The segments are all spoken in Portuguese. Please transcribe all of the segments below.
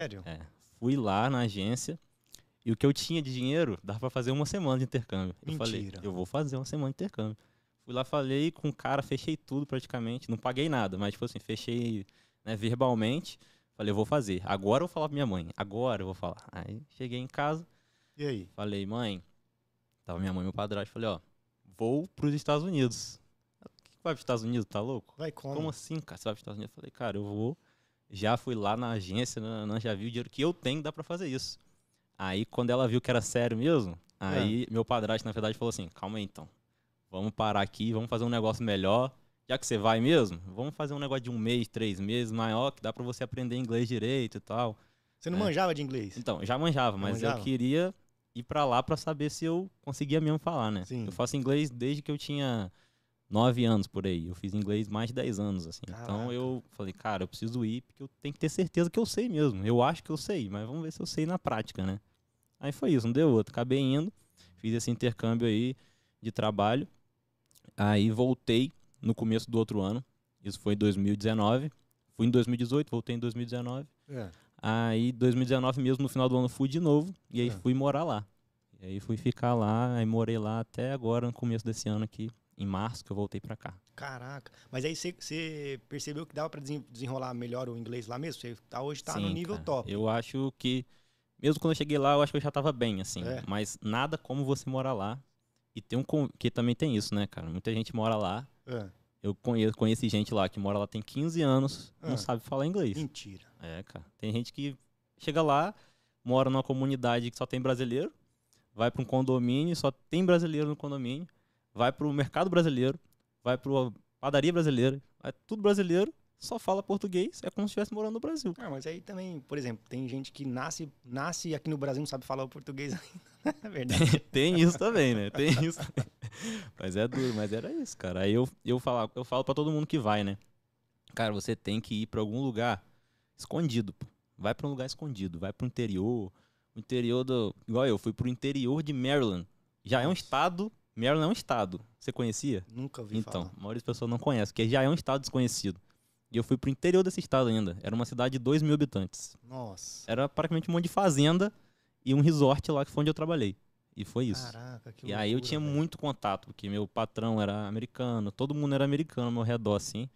Sério? É. Fui lá na agência e o que eu tinha de dinheiro dava para fazer uma semana de intercâmbio. Mentira. Eu falei, eu vou fazer uma semana de intercâmbio. Fui lá, falei com o cara, fechei tudo praticamente. Não paguei nada, mas tipo assim, fechei né, verbalmente. Falei, eu vou fazer. Agora eu vou falar pra minha mãe. Agora eu vou falar. Aí cheguei em casa. E aí? Falei, mãe. Tava minha mãe e meu padrasto. Falei, ó, vou pros Estados Unidos. O que vai pros Estados Unidos? Tá louco? Vai como? Como assim, cara? Você vai pros Estados Unidos? falei, cara, eu vou já fui lá na agência, né, né, já vi o dinheiro que eu tenho, dá para fazer isso. Aí, quando ela viu que era sério mesmo, aí é. meu padrasto, na verdade, falou assim: calma aí então, vamos parar aqui, vamos fazer um negócio melhor. Já que você vai mesmo, vamos fazer um negócio de um mês, três meses maior, que dá para você aprender inglês direito e tal. Você não é. manjava de inglês? Então, já manjava, mas manjava. eu queria ir para lá para saber se eu conseguia mesmo falar, né? Sim. Eu faço inglês desde que eu tinha nove anos por aí. Eu fiz inglês mais de dez anos, assim. Então, Caraca. Então eu falei, cara, eu preciso ir, porque eu tenho que ter certeza que eu sei mesmo. Eu acho que eu sei, mas vamos ver se eu sei na prática, né? Aí foi isso, não deu outro. Acabei indo, fiz esse intercâmbio aí de trabalho. Aí voltei no começo do outro ano. Isso foi em 2019. Fui em 2018, voltei em 2019. É. Aí, 2019 mesmo, no final do ano, fui de novo. E aí é. fui morar lá. E aí fui ficar lá, aí morei lá até agora, no começo desse ano aqui em março que eu voltei para cá. Caraca. Mas aí você percebeu que dava para desenrolar melhor o inglês lá mesmo? Você tá, hoje está no nível cara. top. Eu acho que, mesmo quando eu cheguei lá, eu acho que eu já estava bem, assim. É. Mas nada como você morar lá. E tem um. Que também tem isso, né, cara? Muita gente mora lá. É. Eu conheço, gente lá que mora lá tem 15 anos, é. não sabe falar inglês. Mentira. É, cara. Tem gente que chega lá, mora numa comunidade que só tem brasileiro, vai para um condomínio, só tem brasileiro no condomínio vai pro mercado brasileiro, vai pro padaria brasileira, é tudo brasileiro, só fala português, é como se estivesse morando no Brasil. Ah, mas aí também, por exemplo, tem gente que nasce, nasce aqui no Brasil não sabe falar o português ainda. Né? é verdade. tem isso também, né? Tem isso. mas é duro, mas era isso, cara. Aí eu, eu, falo, eu falo para todo mundo que vai, né? Cara, você tem que ir para algum lugar escondido, pô. Vai para um lugar escondido, vai para o interior, o interior do, igual eu, fui para o interior de Maryland. Já é um estado Maryland é um estado. Você conhecia? Nunca vi Então, falar. a maioria das pessoas não conhece, porque já é um estado desconhecido. E eu fui pro interior desse estado ainda. Era uma cidade de 2 mil habitantes. Nossa. Era praticamente um monte de fazenda e um resort lá que foi onde eu trabalhei. E foi isso. Caraca, que loucura, E aí eu tinha velho. muito contato, porque meu patrão era americano, todo mundo era americano ao meu redor, assim.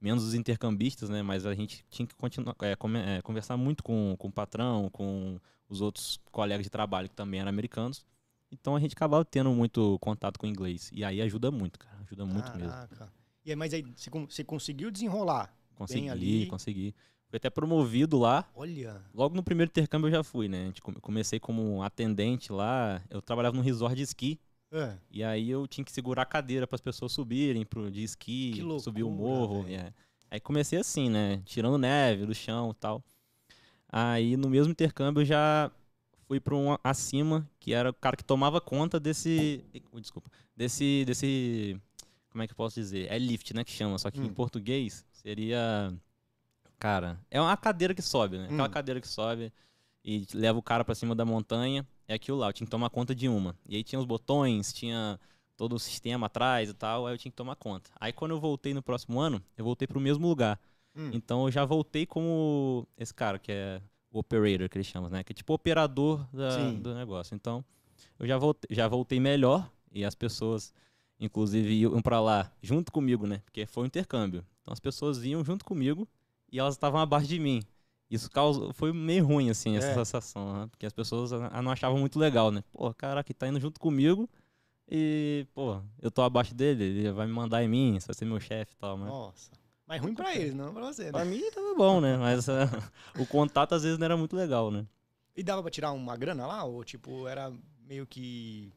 Menos os intercambistas, né? Mas a gente tinha que continuar, é, é, conversar muito com, com o patrão, com os outros colegas de trabalho que também eram americanos. Então a gente acabava tendo muito contato com inglês. E aí ajuda muito, cara. Ajuda muito Caraca. mesmo. E aí, mas aí você conseguiu desenrolar? Consegui, ali. consegui. Fui até promovido lá. Olha. Logo no primeiro intercâmbio eu já fui, né? Comecei como atendente lá. Eu trabalhava num resort de esqui. É. E aí eu tinha que segurar a cadeira para as pessoas subirem pro de esqui, loucura, subir o morro. É. Aí comecei assim, né? Tirando neve do chão e tal. Aí no mesmo intercâmbio eu já fui para um acima, que era o cara que tomava conta desse. Desculpa. Desse. desse como é que eu posso dizer? É lift, né? Que chama. Só que hum. em português seria. Cara, é uma cadeira que sobe, né? Aquela hum. cadeira que sobe e leva o cara para cima da montanha. É aquilo lá, eu tinha que tomar conta de uma. E aí tinha os botões, tinha todo o sistema atrás e tal, aí eu tinha que tomar conta. Aí quando eu voltei no próximo ano, eu voltei para o mesmo lugar. Hum. Então eu já voltei como esse cara que é operator, que eles chamam, né? Que é tipo operador da, do negócio. Então, eu já voltei, já voltei melhor e as pessoas, inclusive, iam para lá junto comigo, né? Porque foi um intercâmbio. Então, as pessoas iam junto comigo e elas estavam abaixo de mim. Isso causou, foi meio ruim, assim, essa é. sensação, né? Porque as pessoas ah, ah, não achavam muito legal, né? Pô, que tá indo junto comigo e, pô, eu tô abaixo dele, ele vai me mandar em mim, vai ser meu chefe e tal, mas... Né? Nossa. Mas ruim pra eles, não pra você, né? Pra mim tava bom, né? Mas uh, o contato às vezes não era muito legal, né? E dava pra tirar uma grana lá? Ou tipo, era meio que.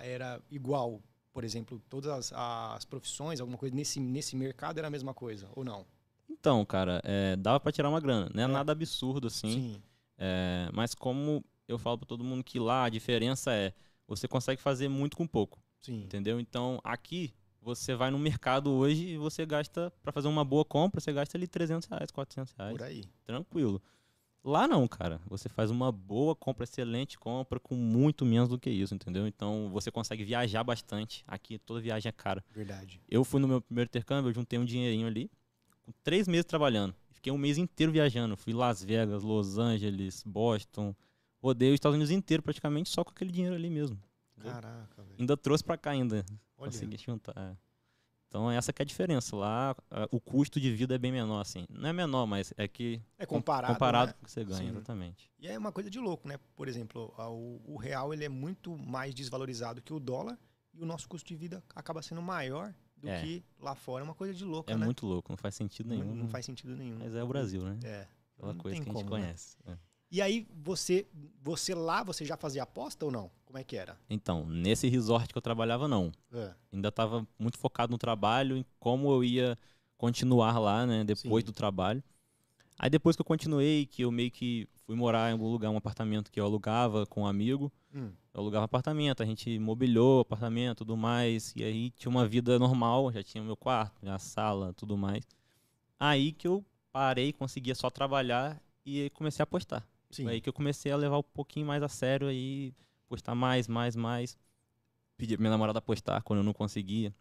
era igual, por exemplo, todas as, as, profissões, alguma coisa nesse, nesse mercado era a mesma coisa, ou não? Então, cara, é, dava pra tirar uma grana. Não é, é. nada absurdo assim. Sim. É, mas como eu falo pra todo mundo que lá a diferença é você consegue fazer muito com pouco. Sim. Entendeu? Então, aqui você vai no mercado hoje e você gasta, para fazer uma boa compra, você gasta ali 300 reais, 400 reais. Por aí. Tranquilo. Lá não, cara. Você faz uma boa compra, excelente compra, com muito menos do que isso, entendeu? Então você consegue viajar bastante. Aqui toda viagem é cara. Verdade. Eu fui no meu primeiro intercâmbio, eu juntei um dinheirinho ali, com três meses trabalhando. Fiquei um mês inteiro viajando. Fui Las Vegas, Los Angeles, Boston. Rodei os Estados Unidos inteiro praticamente só com aquele dinheiro ali mesmo. Caraca, velho. Ainda trouxe para cá ainda. Olha. Consegui juntar. É. Então essa que é a diferença. Lá o custo de vida é bem menor, assim. Não é menor, mas é que. É comparado. Comparado né? com o que você ganha, Sim. exatamente. E é uma coisa de louco, né? Por exemplo, o, real ele é muito mais desvalorizado que o dólar e o nosso custo de vida acaba sendo maior do é. que lá fora. É uma coisa de louco, é né? É muito louco, não faz sentido nenhum. Não, não, faz sentido nenhum. Mas é o Brasil, né? É. Aquela não coisa que a gente né? conhece. É. E aí você, você lá, você já fazia aposta ou não? Como é que era? Então, nesse resort que eu trabalhava, não. É. Ainda estava muito focado no trabalho, em como eu ia continuar lá, né, depois Sim. do trabalho. Aí depois que eu continuei, que eu meio que fui morar em algum lugar, um apartamento que eu alugava com um amigo. Hum. Eu alugava apartamento, a gente mobiliou apartamento, tudo mais. E aí tinha uma vida normal, já tinha o meu quarto, minha sala, tudo mais. Aí que eu parei, conseguia só trabalhar e comecei a apostar. Sim. Foi aí que eu comecei a levar um pouquinho mais a sério aí, postar mais, mais, mais. pedir pra minha namorada postar quando eu não conseguia,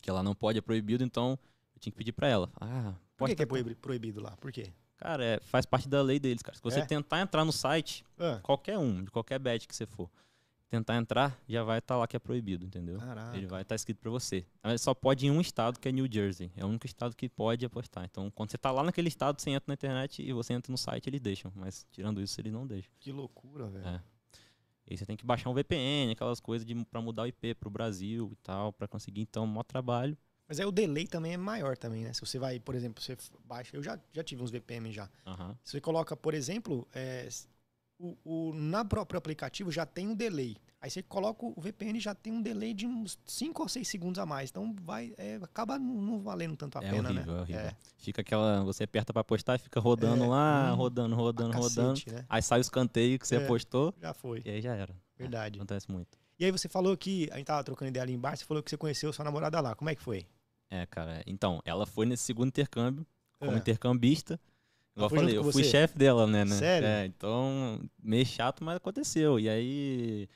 que ela não pode, é proibido, então eu tinha que pedir para ela. Ah, Por que, que é proibido lá? Por quê? Cara, é, faz parte da lei deles, cara. Se você é? tentar entrar no site, ah. qualquer um, de qualquer bet que você for, tentar entrar, já vai estar tá lá que é proibido, entendeu? Caraca. Ele vai estar tá escrito para você. Mas só pode em um estado, que é New Jersey. É o único estado que pode apostar. Então, quando você está lá naquele estado, você entra na internet e você entra no site, eles deixam. Mas, tirando isso, eles não deixam. Que loucura, velho. É. E você tem que baixar um VPN, aquelas coisas para mudar o IP para o Brasil e tal, para conseguir. Então, maior trabalho. Mas aí o delay também é maior também, né? Se você vai, por exemplo, você baixa... Eu já, já tive uns VPN já. Uhum. Se você coloca, por exemplo... É, o, o, na própria aplicativo já tem um delay. Aí você coloca o VPN já tem um delay de uns 5 ou 6 segundos a mais. Então vai, é, acaba não valendo tanto a é pena, horrível, né? É horrível. É. Fica aquela. Você aperta para postar e fica rodando é, lá, hum, rodando, rodando, rodando. né? Aí sai o escanteio que você é, postou. Já foi. E aí já era. Verdade. acontece muito. E aí você falou que. A gente tava trocando ideia ali embaixo, você falou que você conheceu sua namorada lá. Como é que foi? É, cara. Então, ela foi nesse segundo intercâmbio, como é. intercambista. Igual eu falei, eu fui chefe dela, né, né? Sério? É, então, meio chato, mas aconteceu. E aí,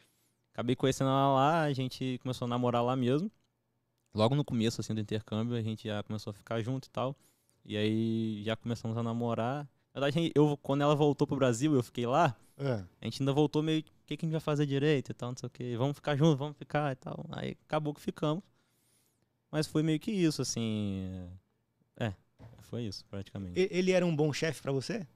acabei conhecendo ela lá, a gente começou a namorar lá mesmo. Logo no começo, assim, do intercâmbio, a gente já começou a ficar junto e tal. E aí, já começamos a namorar. Na verdade, eu, quando ela voltou pro Brasil, eu fiquei lá. É. A gente ainda voltou meio, o que, que a gente vai fazer direito e tal, não sei o que. Vamos ficar juntos, vamos ficar e tal. Aí, acabou que ficamos. Mas foi meio que isso, assim foi isso, praticamente. Ele era um bom chefe para você?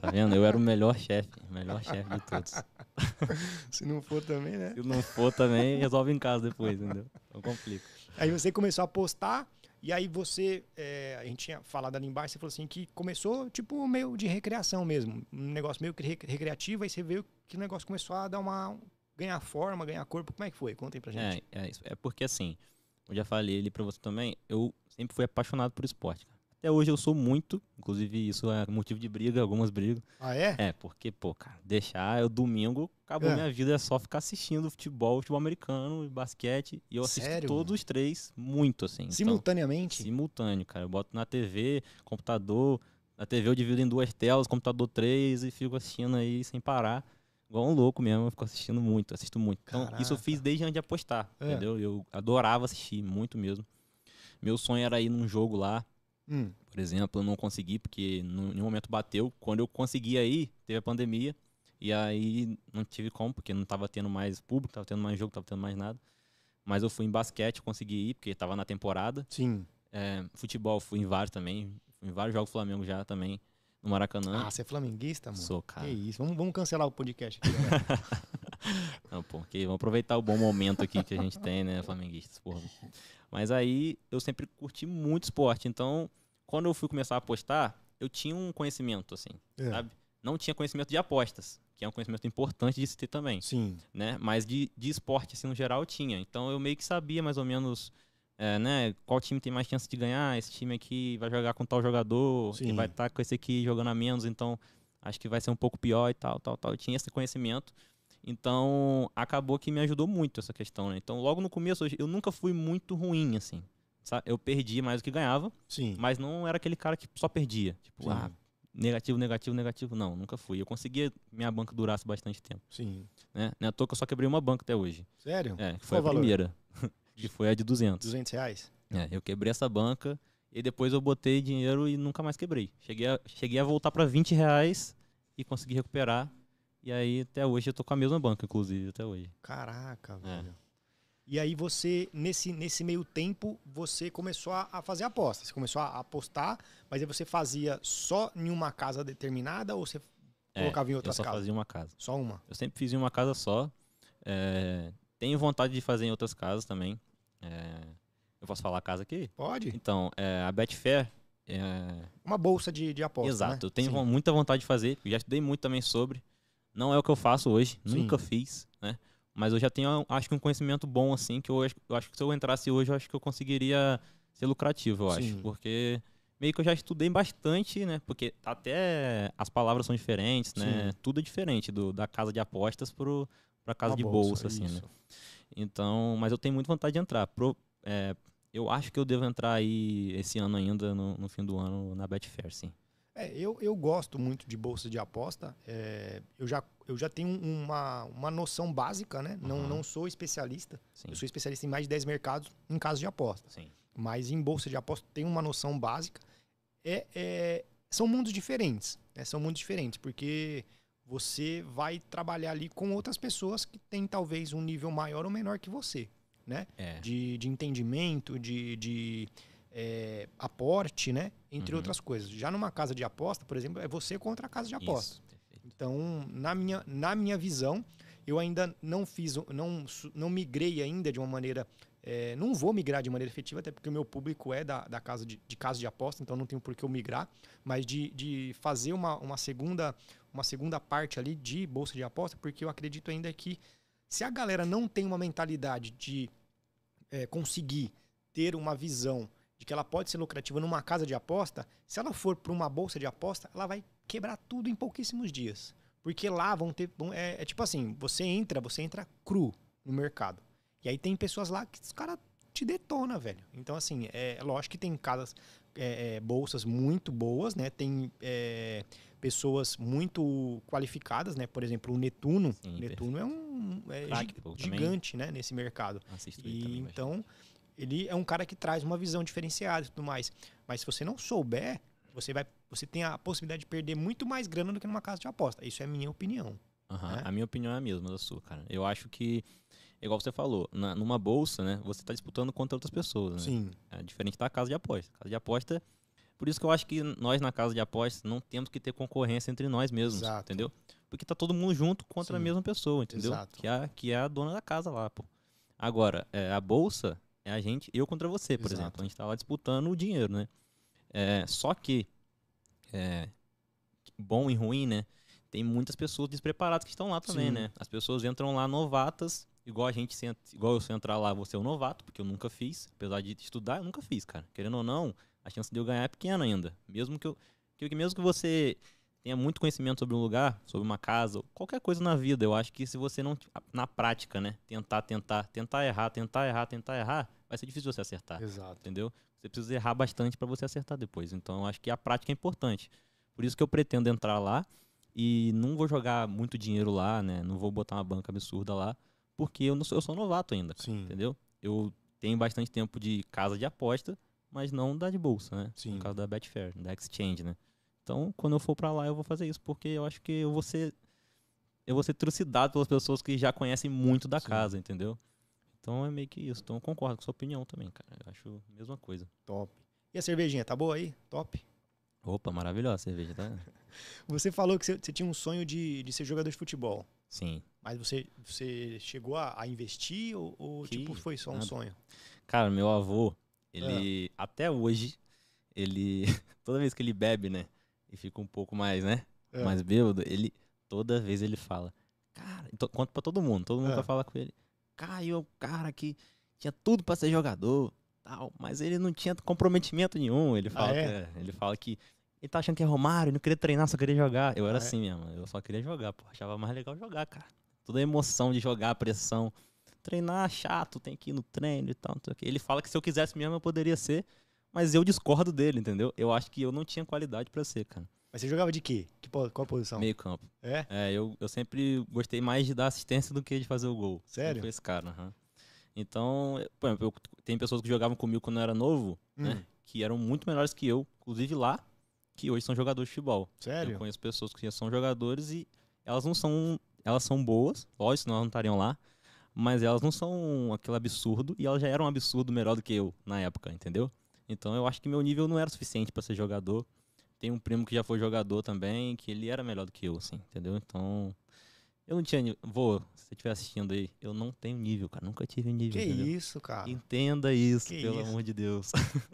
Tá vendo? Eu era o melhor chefe, melhor chefe de todos. Se não for também, né? Se não for também, resolve em casa depois, entendeu? Não complica. Aí você começou a postar, e aí você, é, a gente tinha falado ali embaixo, você falou assim que começou tipo meio de recreação mesmo, um negócio meio que recreativo, aí você veio que o negócio começou a dar uma ganhar forma, ganhar corpo, como é que foi? Conta aí pra gente. É, é, isso. é porque assim, eu já falei ele para você também, eu sempre fui apaixonado por esporte. Até hoje eu sou muito, inclusive isso é motivo de briga, algumas brigas. Ah, é? É, porque, pô, cara, deixar eu é domingo, acabou é. minha vida, é só ficar assistindo futebol, futebol americano, basquete, e eu assisto Sério? todos os três, muito assim. Então Simultaneamente? Então, simultâneo, cara. Eu boto na TV, computador, na TV eu divido em duas telas, computador três, e fico assistindo aí sem parar igual um louco mesmo, eu fico assistindo muito, assisto muito. Então, Caraca. isso eu fiz desde antes de apostar, é. entendeu? Eu adorava assistir, muito mesmo. Meu sonho era ir num jogo lá, hum. por exemplo, eu não consegui, porque no, nenhum momento bateu. Quando eu consegui aí, teve a pandemia, e aí não tive como, porque não tava tendo mais público, tava tendo mais jogo, tava tendo mais nada. Mas eu fui em basquete, consegui ir, porque tava na temporada. Sim. É, futebol, fui em vários também, fui em vários jogos do Flamengo já também no Maracanã. Ah, você é flamenguista, mano? Sou, cara. Que isso, vamos, vamos cancelar o podcast aqui, né? Não, porque vamos aproveitar o bom momento aqui que a gente tem, né, flamenguistas, porra. Mas aí eu sempre curti muito esporte, então quando eu fui começar a apostar, eu tinha um conhecimento, assim, é. sabe? Não tinha conhecimento de apostas, que é um conhecimento importante de se ter também. Sim. Né? Mas de, de esporte, assim, no geral, eu tinha. Então eu meio que sabia mais ou menos é, né, qual time tem mais chance de ganhar, esse time aqui vai jogar com tal jogador, Sim. e vai estar tá com esse aqui jogando a menos, então acho que vai ser um pouco pior e tal, tal, tal. Eu tinha esse conhecimento. Então, acabou que me ajudou muito essa questão, né? Então, logo no começo, eu nunca fui muito ruim, assim. Eu perdi mais do que ganhava, Sim. mas não era aquele cara que só perdia. Tipo, Sim. ah, negativo, negativo, negativo. Não, nunca fui. Eu conseguia minha banca durasse bastante tempo. Sim. Né? Na é toa que eu só quebrei uma banca até hoje. Sério? É, foi Qual a valor? primeira que foi a de 200. 200 reais? É, eu quebrei essa banca e depois eu botei dinheiro e nunca mais quebrei. Cheguei a, cheguei a voltar para 20 reais e consegui recuperar. E aí até hoje eu tô com a mesma banca, inclusive, até hoje. Caraca, é. velho. É. E aí você, nesse, nesse meio tempo, você começou a, a fazer apostas. Você começou a apostar, mas aí você fazia só em uma casa determinada ou você é, colocava em outras eu só casas? fazia uma casa. Só uma? Eu sempre fiz em uma casa só. É, tenho vontade de fazer em outras casas também. É... Eu posso falar a casa aqui? Pode. Então, é, a Betfair. É... Uma bolsa de, de aposta. Exato, né? eu tenho Sim. muita vontade de fazer, já estudei muito também sobre. Não é o que eu faço hoje, Sim. nunca fiz, né? Mas eu já tenho, acho que um conhecimento bom, assim, que eu, eu acho que se eu entrasse hoje, eu acho que eu conseguiria ser lucrativo, eu Sim. acho. Porque meio que eu já estudei bastante, né? Porque até as palavras são diferentes, né? Tudo é diferente do, da casa de apostas para a casa Uma de bolsa, bolsa assim, né? isso. né? Então, mas eu tenho muita vontade de entrar. Pro, é, eu acho que eu devo entrar aí esse ano ainda, no, no fim do ano, na Betfair, sim. É, eu, eu gosto muito de bolsa de aposta. É, eu, já, eu já tenho uma, uma noção básica, né? Uhum. Não, sou especialista. Sim. Eu sou especialista em mais de 10 mercados em caso de aposta. Sim. Mas em bolsa de aposta tenho uma noção básica. É, é são mundos diferentes. Né? São mundos diferentes, porque você vai trabalhar ali com outras pessoas que têm talvez um nível maior ou menor que você, né? É. De, de entendimento, de, de é, aporte, né? Entre uhum. outras coisas. Já numa casa de aposta, por exemplo, é você contra a casa de aposta. Isso, então, na minha, na minha visão, eu ainda não fiz, não, não migrei ainda de uma maneira. É, não vou migrar de maneira efetiva, até porque o meu público é da, da casa de, de casa de aposta, então não tenho por que eu migrar, mas de, de fazer uma, uma segunda uma segunda parte ali de bolsa de aposta, porque eu acredito ainda que se a galera não tem uma mentalidade de é, conseguir ter uma visão de que ela pode ser lucrativa numa casa de aposta, se ela for para uma bolsa de aposta, ela vai quebrar tudo em pouquíssimos dias. Porque lá vão ter. é, é, tipo assim, você entra, você entra cru no mercado. E aí tem pessoas lá que os caras te detona, velho. Então, assim, é, é lógico que tem casas é, é, bolsas muito boas, né? Tem é, pessoas muito qualificadas, né? Por exemplo, o Netuno. Sim, Netuno perfeito. é um é, gigante né? nesse mercado. Assisto e também, então, ele é um cara que traz uma visão diferenciada e tudo mais. Mas se você não souber, você, vai, você tem a possibilidade de perder muito mais grana do que numa casa de aposta. Isso é minha opinião. Uhum. Né? A minha opinião é a mesma da sua, cara. Eu acho que igual você falou, na, numa bolsa, né, você está disputando contra outras pessoas. Né? Sim. É diferente da casa de aposta. Casa de aposta. Por isso que eu acho que nós, na casa de aposta não temos que ter concorrência entre nós mesmos. Exato. Entendeu? Porque tá todo mundo junto contra Sim. a mesma pessoa, entendeu? Exato. Que é, que é a dona da casa lá, pô. Agora, é, a bolsa é a gente, eu contra você, por Exato. exemplo. A gente tá lá disputando o dinheiro, né? É, só que, é, bom e ruim, né? tem muitas pessoas despreparadas que estão lá também, Sim. né? As pessoas entram lá novatas, igual a gente, igual eu se entrar lá, você é um novato, porque eu nunca fiz, apesar de estudar, eu nunca fiz, cara. Querendo ou não, a chance de eu ganhar é pequena ainda. Mesmo que eu, que mesmo que você tenha muito conhecimento sobre um lugar, sobre uma casa, qualquer coisa na vida, eu acho que se você não na prática, né, tentar, tentar, tentar errar, tentar errar, tentar errar, vai ser difícil você acertar. Exato. Entendeu? Você precisa errar bastante para você acertar depois. Então, eu acho que a prática é importante. Por isso que eu pretendo entrar lá e não vou jogar muito dinheiro lá, né? Não vou botar uma banca absurda lá, porque eu, não sou, eu sou novato ainda, entendeu? Eu tenho bastante tempo de casa de aposta, mas não da de bolsa, né? Sim. No caso da Betfair, da Exchange, né? Então, quando eu for para lá, eu vou fazer isso, porque eu acho que eu vou ser eu vou ser trucidado pelas pessoas que já conhecem muito da Sim. casa, entendeu? Então é meio que isso. Então eu concordo com sua opinião também, cara. Eu acho a mesma coisa. Top. E a cervejinha, tá boa aí? Top? Opa, maravilhosa a cerveja, tá? você falou que você, tinha um sonho de, de ser jogador de futebol. Sim. Mas você, você chegou a, a investir ou, ou tipo, foi só um sonho? Cara, meu avô, ele ah. até hoje, ele. Toda vez que ele bebe, né? E fica um pouco mais, né? Ah. Mais bêbado, ele. Toda vez ele fala. Cara, então, conta pra todo mundo, todo mundo ah. vai falar com ele. caiu o é cara que tinha tudo para ser jogador, tal, mas ele não tinha comprometimento nenhum. Ele ah, fala, ah, é? que, é, ele fala que ele tá achando que é Romário, não queria treinar, só queria jogar. Eu era ah, é? assim mesmo, eu só queria jogar, pô. Achava mais legal jogar, cara. Toda a emoção de jogar, a pressão. Treinar é chato, tem que ir no treino e tal, Ele fala que se eu quisesse mesmo eu poderia ser, mas eu discordo dele, entendeu? Eu acho que eu não tinha qualidade para ser, cara. Mas você jogava de quê? Que, qual posição? Meio campo. É? É, eu, eu sempre gostei mais de dar assistência do que de fazer o gol. Sério? Foi esse cara, uhum. Então, por exemplo, eu, tem pessoas que jogavam comigo quando eu era novo, né, hum. né? Que eram muito melhores que eu. Inclusive lá, que hoje são jogadores de futebol. Sério? Eu conheço pessoas que já são jogadores e elas não são. Elas são boas, lógico, senão elas não estariam lá. Mas elas não são aquele absurdo e elas já eram um absurdo melhor do que eu na época, entendeu? Então eu acho que meu nível não era suficiente para ser jogador. Tem um primo que já foi jogador também, que ele era melhor do que eu, assim, entendeu? Então. Eu não tinha nível. se você estiver assistindo aí, eu não tenho nível, cara. Nunca tive nível. Que entendeu? isso, cara. Entenda isso, que pelo isso? amor de Deus.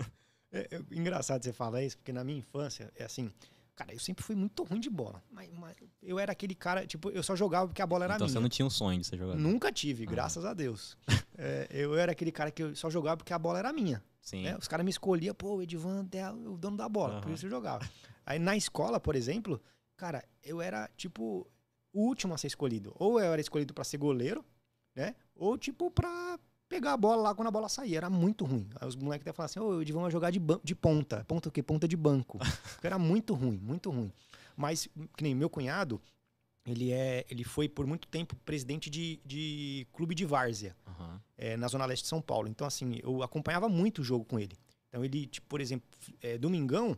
É, é, engraçado você falar isso, porque na minha infância, é assim, cara, eu sempre fui muito ruim de bola. Mas, mas eu era aquele cara, tipo, eu só jogava porque a bola era então minha. Então você não tinha um sonho de ser jogador? Nunca tive, ah. graças a Deus. é, eu era aquele cara que eu só jogava porque a bola era minha. Sim. Né? Os caras me escolhiam, pô, o Edivan é o dono da bola, uhum. por isso eu jogava. Aí na escola, por exemplo, cara, eu era, tipo, o último a ser escolhido. Ou eu era escolhido para ser goleiro, né? Ou, tipo, pra pegar a bola lá quando a bola saía. Era muito ruim. Aí os moleques até falavam assim, ô, oh, vão jogar de, de ponta. Ponta o quê? Ponta de banco. era muito ruim, muito ruim. Mas, que nem meu cunhado, ele, é, ele foi por muito tempo presidente de, de clube de várzea, uhum. é, na Zona Leste de São Paulo. Então, assim, eu acompanhava muito o jogo com ele. Então, ele, tipo, por exemplo, é, domingão,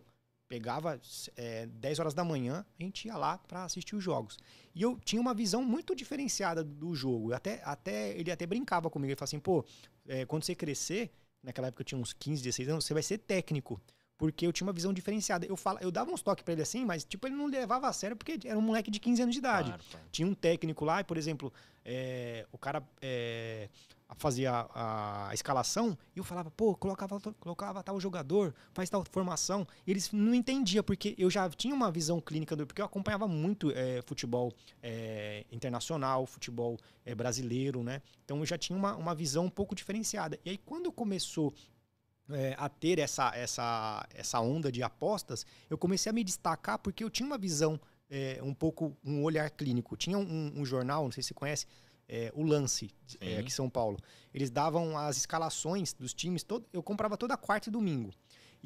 Pegava é, 10 horas da manhã, a gente ia lá para assistir os jogos. E eu tinha uma visão muito diferenciada do jogo. Até, até Ele até brincava comigo. Ele falava assim: pô, é, quando você crescer, naquela época eu tinha uns 15, 16 anos, você vai ser técnico. Porque eu tinha uma visão diferenciada. Eu fala, eu dava uns toques para ele assim, mas tipo, ele não levava a sério porque era um moleque de 15 anos de idade. Claro, tinha um técnico lá, e, por exemplo, é, o cara é, fazia a, a, escalação e eu falava, pô, colocava, colocava tal jogador, faz tal formação. E eles não entendiam, porque eu já tinha uma visão clínica, do, porque eu acompanhava muito é, futebol é, internacional, futebol é, brasileiro, né? Então eu já tinha uma, uma visão um pouco diferenciada. E aí quando começou é, a ter essa, essa, essa onda de apostas, eu comecei a me destacar porque eu tinha uma visão é, um pouco um olhar clínico. Tinha um, um jornal, não sei se você conhece, é, o Lance, é, aqui em São Paulo. Eles davam as escalações dos times, todo, eu comprava toda quarta e domingo.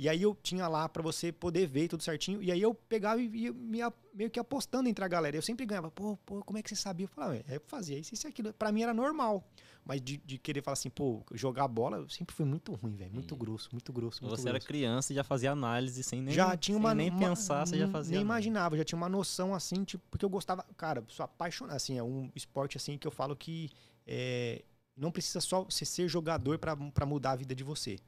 E aí eu tinha lá para você poder ver tudo certinho. E aí eu pegava e ia me, meio que apostando entre a galera. Eu sempre ganhava, pô, pô, como é que você sabia? Eu falava, é, é fazia isso, isso e aquilo. Pra mim era normal. Mas de, de, querer falar assim, pô, jogar bola, eu sempre fui muito ruim, velho. Muito grosso, muito grosso. Muito você grosso. era criança e já fazia análise sem nem, já tinha uma, nem uma, pensar, você já fazia. Nem imaginava, já tinha uma noção assim, tipo, porque eu gostava. Cara, sou apaixonado. Assim, é um esporte assim que eu falo que. É, não precisa só você ser jogador para mudar a vida de você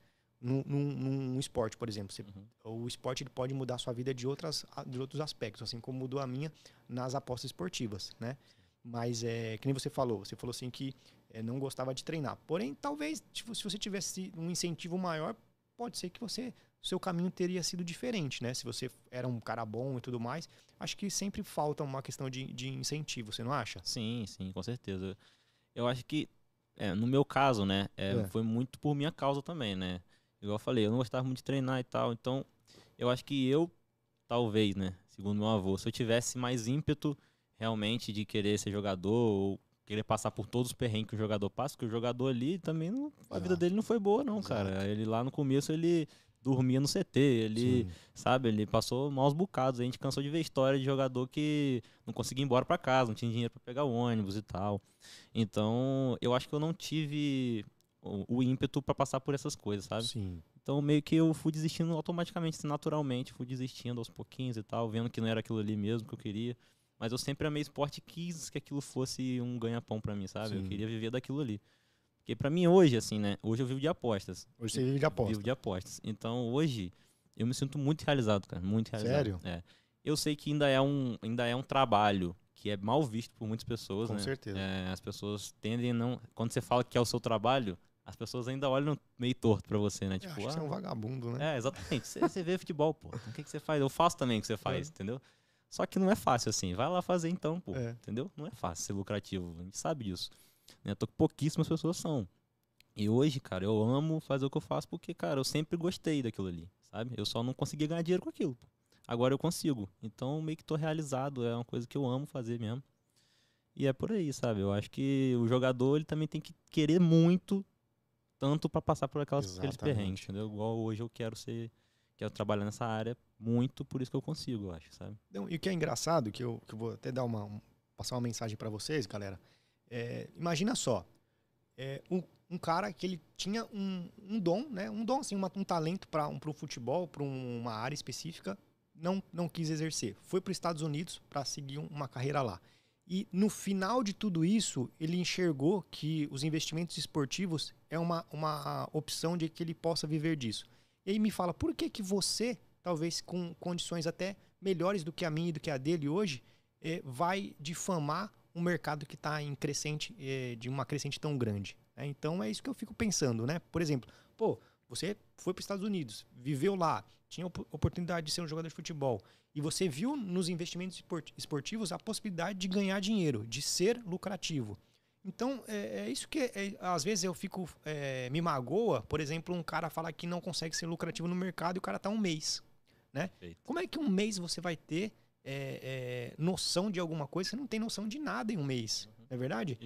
num, num, num esporte, por exemplo. Você, uhum. O esporte ele pode mudar a sua vida de, outras, de outros aspectos, assim como mudou a minha nas apostas esportivas, né? Mas é que nem você falou, você falou assim que é, não gostava de treinar. Porém, talvez tipo, se você tivesse um incentivo maior, pode ser que você seu caminho teria sido diferente, né? Se você era um cara bom e tudo mais, acho que sempre falta uma questão de, de incentivo, você não acha? Sim, sim, com certeza. Eu acho que é, no meu caso, né, é, é. foi muito por minha causa também, né? Igual eu falei, eu não gostava muito de treinar e tal. Então, eu acho que eu, talvez, né? Segundo meu avô, se eu tivesse mais ímpeto realmente de querer ser jogador ou querer passar por todos os perrengues que o jogador passa, que o jogador ali também não, a vida dele não foi boa não, cara. Ele lá no começo ele dormia no CT, ele, Sim. sabe, ele passou maus bocados, a gente cansou de ver história de jogador que não conseguia ir embora para casa, não tinha dinheiro para pegar o ônibus e tal. Então, eu acho que eu não tive o, ímpeto para passar por essas coisas, sabe? Sim. Então meio que eu fui desistindo automaticamente, naturalmente, fui desistindo aos pouquinhos e tal, vendo que não era aquilo ali mesmo que eu queria. Mas eu sempre amei esporte e quis que aquilo fosse um ganha-pão para mim, sabe? Sim. Eu queria viver daquilo ali. Porque para mim hoje, assim, né? Hoje eu vivo de apostas. Hoje você vive de apostas. Vivo de apostas. Então hoje eu me sinto muito realizado, cara. Muito realizado. Sério? É. Eu sei que ainda é um, ainda é um trabalho que é mal visto por muitas pessoas, Com né? Com certeza. É, as pessoas tendem não. Quando você fala que é o seu trabalho, as pessoas ainda olham meio torto para você, né? Tipo, ah, você é um ah, vagabundo, né? É, exatamente. Você, você vê futebol, pô. Então, o que, que você faz? Eu faço também o que você faz, é. entendeu? Só que não é fácil assim. Vai lá fazer então, pô. É. Entendeu? Não é fácil ser lucrativo. A gente sabe disso. Né? Tô, pouquíssimas pessoas são. E hoje, cara, eu amo fazer o que eu faço porque, cara, eu sempre gostei daquilo ali, sabe? Eu só não conseguia ganhar dinheiro com aquilo. Pô. Agora eu consigo. Então, meio que tô realizado. É uma coisa que eu amo fazer mesmo. E é por aí, sabe? Eu acho que o jogador ele também tem que querer muito tanto para passar por aquelas, aqueles perrengues, entendeu? Igual hoje eu quero ser, quero trabalhar nessa área muito, por isso que eu consigo, eu acho, sabe? Então, e o que é engraçado, que eu, que eu vou até dar uma, um, passar uma mensagem para vocês, galera. É, imagina só, é, um, um, cara que ele tinha um, um dom, né? Um dom, assim, uma, um talento para um, o futebol, para uma área específica, não, não quis exercer. Foi para os Estados Unidos para seguir uma carreira lá. E no final de tudo isso, ele enxergou que os investimentos esportivos é uma, uma opção de que ele possa viver disso. E aí me fala, por que, que você, talvez com condições até melhores do que a minha e do que a dele hoje, é, vai difamar um mercado que está em crescente, é, de uma crescente tão grande? Né? Então é isso que eu fico pensando, né? Por exemplo, pô, você foi para os Estados Unidos, viveu lá, tinha oportunidade de ser um jogador de futebol e você viu nos investimentos esportivos a possibilidade de ganhar dinheiro, de ser lucrativo. Então, é, é isso que é, é, às vezes eu fico. É, me magoa, por exemplo, um cara falar que não consegue ser lucrativo no mercado e o cara tá um mês. Né? Como é que um mês você vai ter é, é, noção de alguma coisa? Você não tem noção de nada em um mês. Uhum. Não é verdade?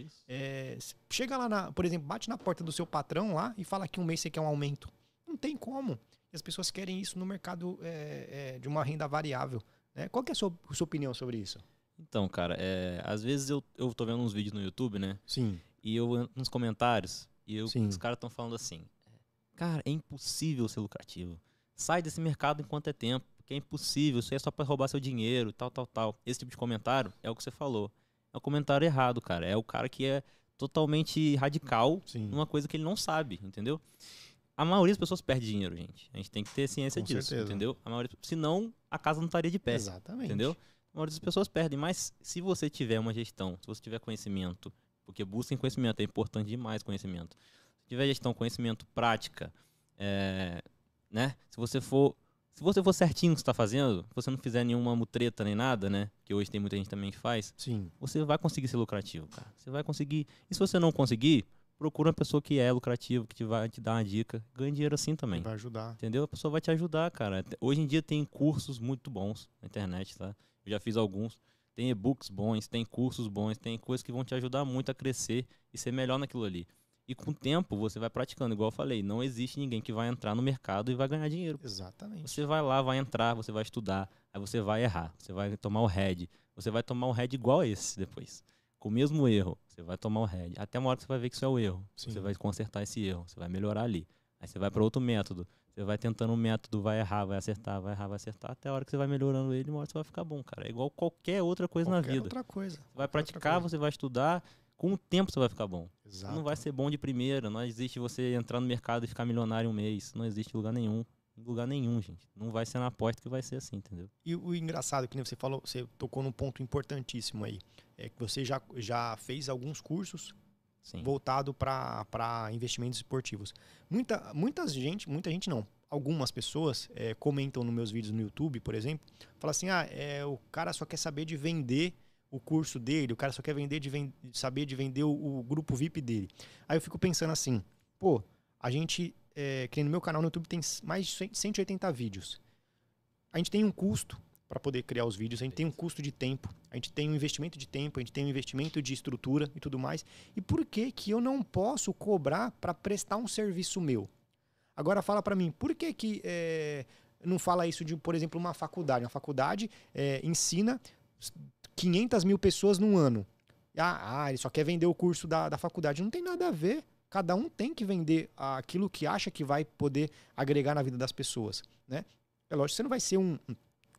chega lá, na, por exemplo, bate na porta do seu patrão lá e fala que um mês você quer um aumento. Não tem como. E as pessoas querem isso no mercado é, é, de uma renda variável. Né? Qual que é a sua, a sua opinião sobre isso? Então, cara, é, às vezes eu, eu tô vendo uns vídeos no YouTube, né? Sim. E eu nos comentários e eu, os caras estão falando assim: Cara, é impossível ser lucrativo. Sai desse mercado enquanto é tempo, porque é impossível, isso aí é só para roubar seu dinheiro, tal, tal, tal. Esse tipo de comentário é o que você falou. É o comentário errado, cara. É o cara que é totalmente radical Sim. numa coisa que ele não sabe, entendeu? A maioria das pessoas perde dinheiro, gente. A gente tem que ter ciência Com disso, certeza. entendeu? A maioria, senão a casa não estaria de pé. Exatamente. Entendeu? A maioria das pessoas perdem, mas se você tiver uma gestão, se você tiver conhecimento, porque busca em conhecimento, é importante demais conhecimento. Se tiver gestão, conhecimento, prática, é, né? Se você for se você for certinho o que está fazendo, se você não fizer nenhuma mutreta nem nada, né? Que hoje tem muita gente também que faz. Sim. Você vai conseguir ser lucrativo, cara. Você vai conseguir. E se você não conseguir, procura uma pessoa que é lucrativa, que te vai te dar uma dica. Ganha dinheiro assim também. Vai ajudar. Entendeu? A pessoa vai te ajudar, cara. Hoje em dia tem cursos muito bons na internet, tá? Eu já fiz alguns. Tem e-books bons, tem cursos bons, tem coisas que vão te ajudar muito a crescer e ser melhor naquilo ali. E com o tempo você vai praticando, igual eu falei, não existe ninguém que vai entrar no mercado e vai ganhar dinheiro. Exatamente. Você vai lá, vai entrar, você vai estudar, aí você vai errar, você vai tomar o head, você vai tomar um head igual esse depois com o mesmo erro, você vai tomar um head. Até uma hora você vai ver que isso é o erro. Sim. Você vai consertar esse erro, você vai melhorar ali. Aí você vai para outro método. Você vai tentando um método, vai errar, vai acertar, vai errar, vai acertar, até a hora que você vai melhorando ele, uma hora você vai ficar bom, cara. É igual qualquer outra coisa qualquer na vida. outra coisa. Você vai praticar, você vai estudar, com o tempo você vai ficar bom. Exato. Não vai ser bom de primeira, não existe você entrar no mercado e ficar milionário um mês, não existe lugar nenhum em lugar nenhum, gente. Não vai ser na porta que vai ser assim, entendeu? E o engraçado que você falou, você tocou num ponto importantíssimo aí, é que você já, já fez alguns cursos Sim. voltado para investimentos esportivos. Muita muitas gente, muita gente não. Algumas pessoas é, comentam nos meus vídeos no YouTube, por exemplo, fala assim: "Ah, é, o cara só quer saber de vender o curso dele, o cara só quer vender de vend... saber de vender o, o grupo VIP dele". Aí eu fico pensando assim: "Pô, a gente é, que no meu canal no YouTube tem mais de 180 vídeos. A gente tem um custo para poder criar os vídeos, a gente tem um custo de tempo, a gente tem um investimento de tempo, a gente tem um investimento de estrutura e tudo mais. E por que que eu não posso cobrar para prestar um serviço meu? Agora fala para mim, por que que é, não fala isso de, por exemplo, uma faculdade? Uma faculdade é, ensina 500 mil pessoas num ano. Ah, ah, ele só quer vender o curso da, da faculdade. Não tem nada a ver. Cada um tem que vender aquilo que acha que vai poder agregar na vida das pessoas, né? É lógico, você não vai ser um,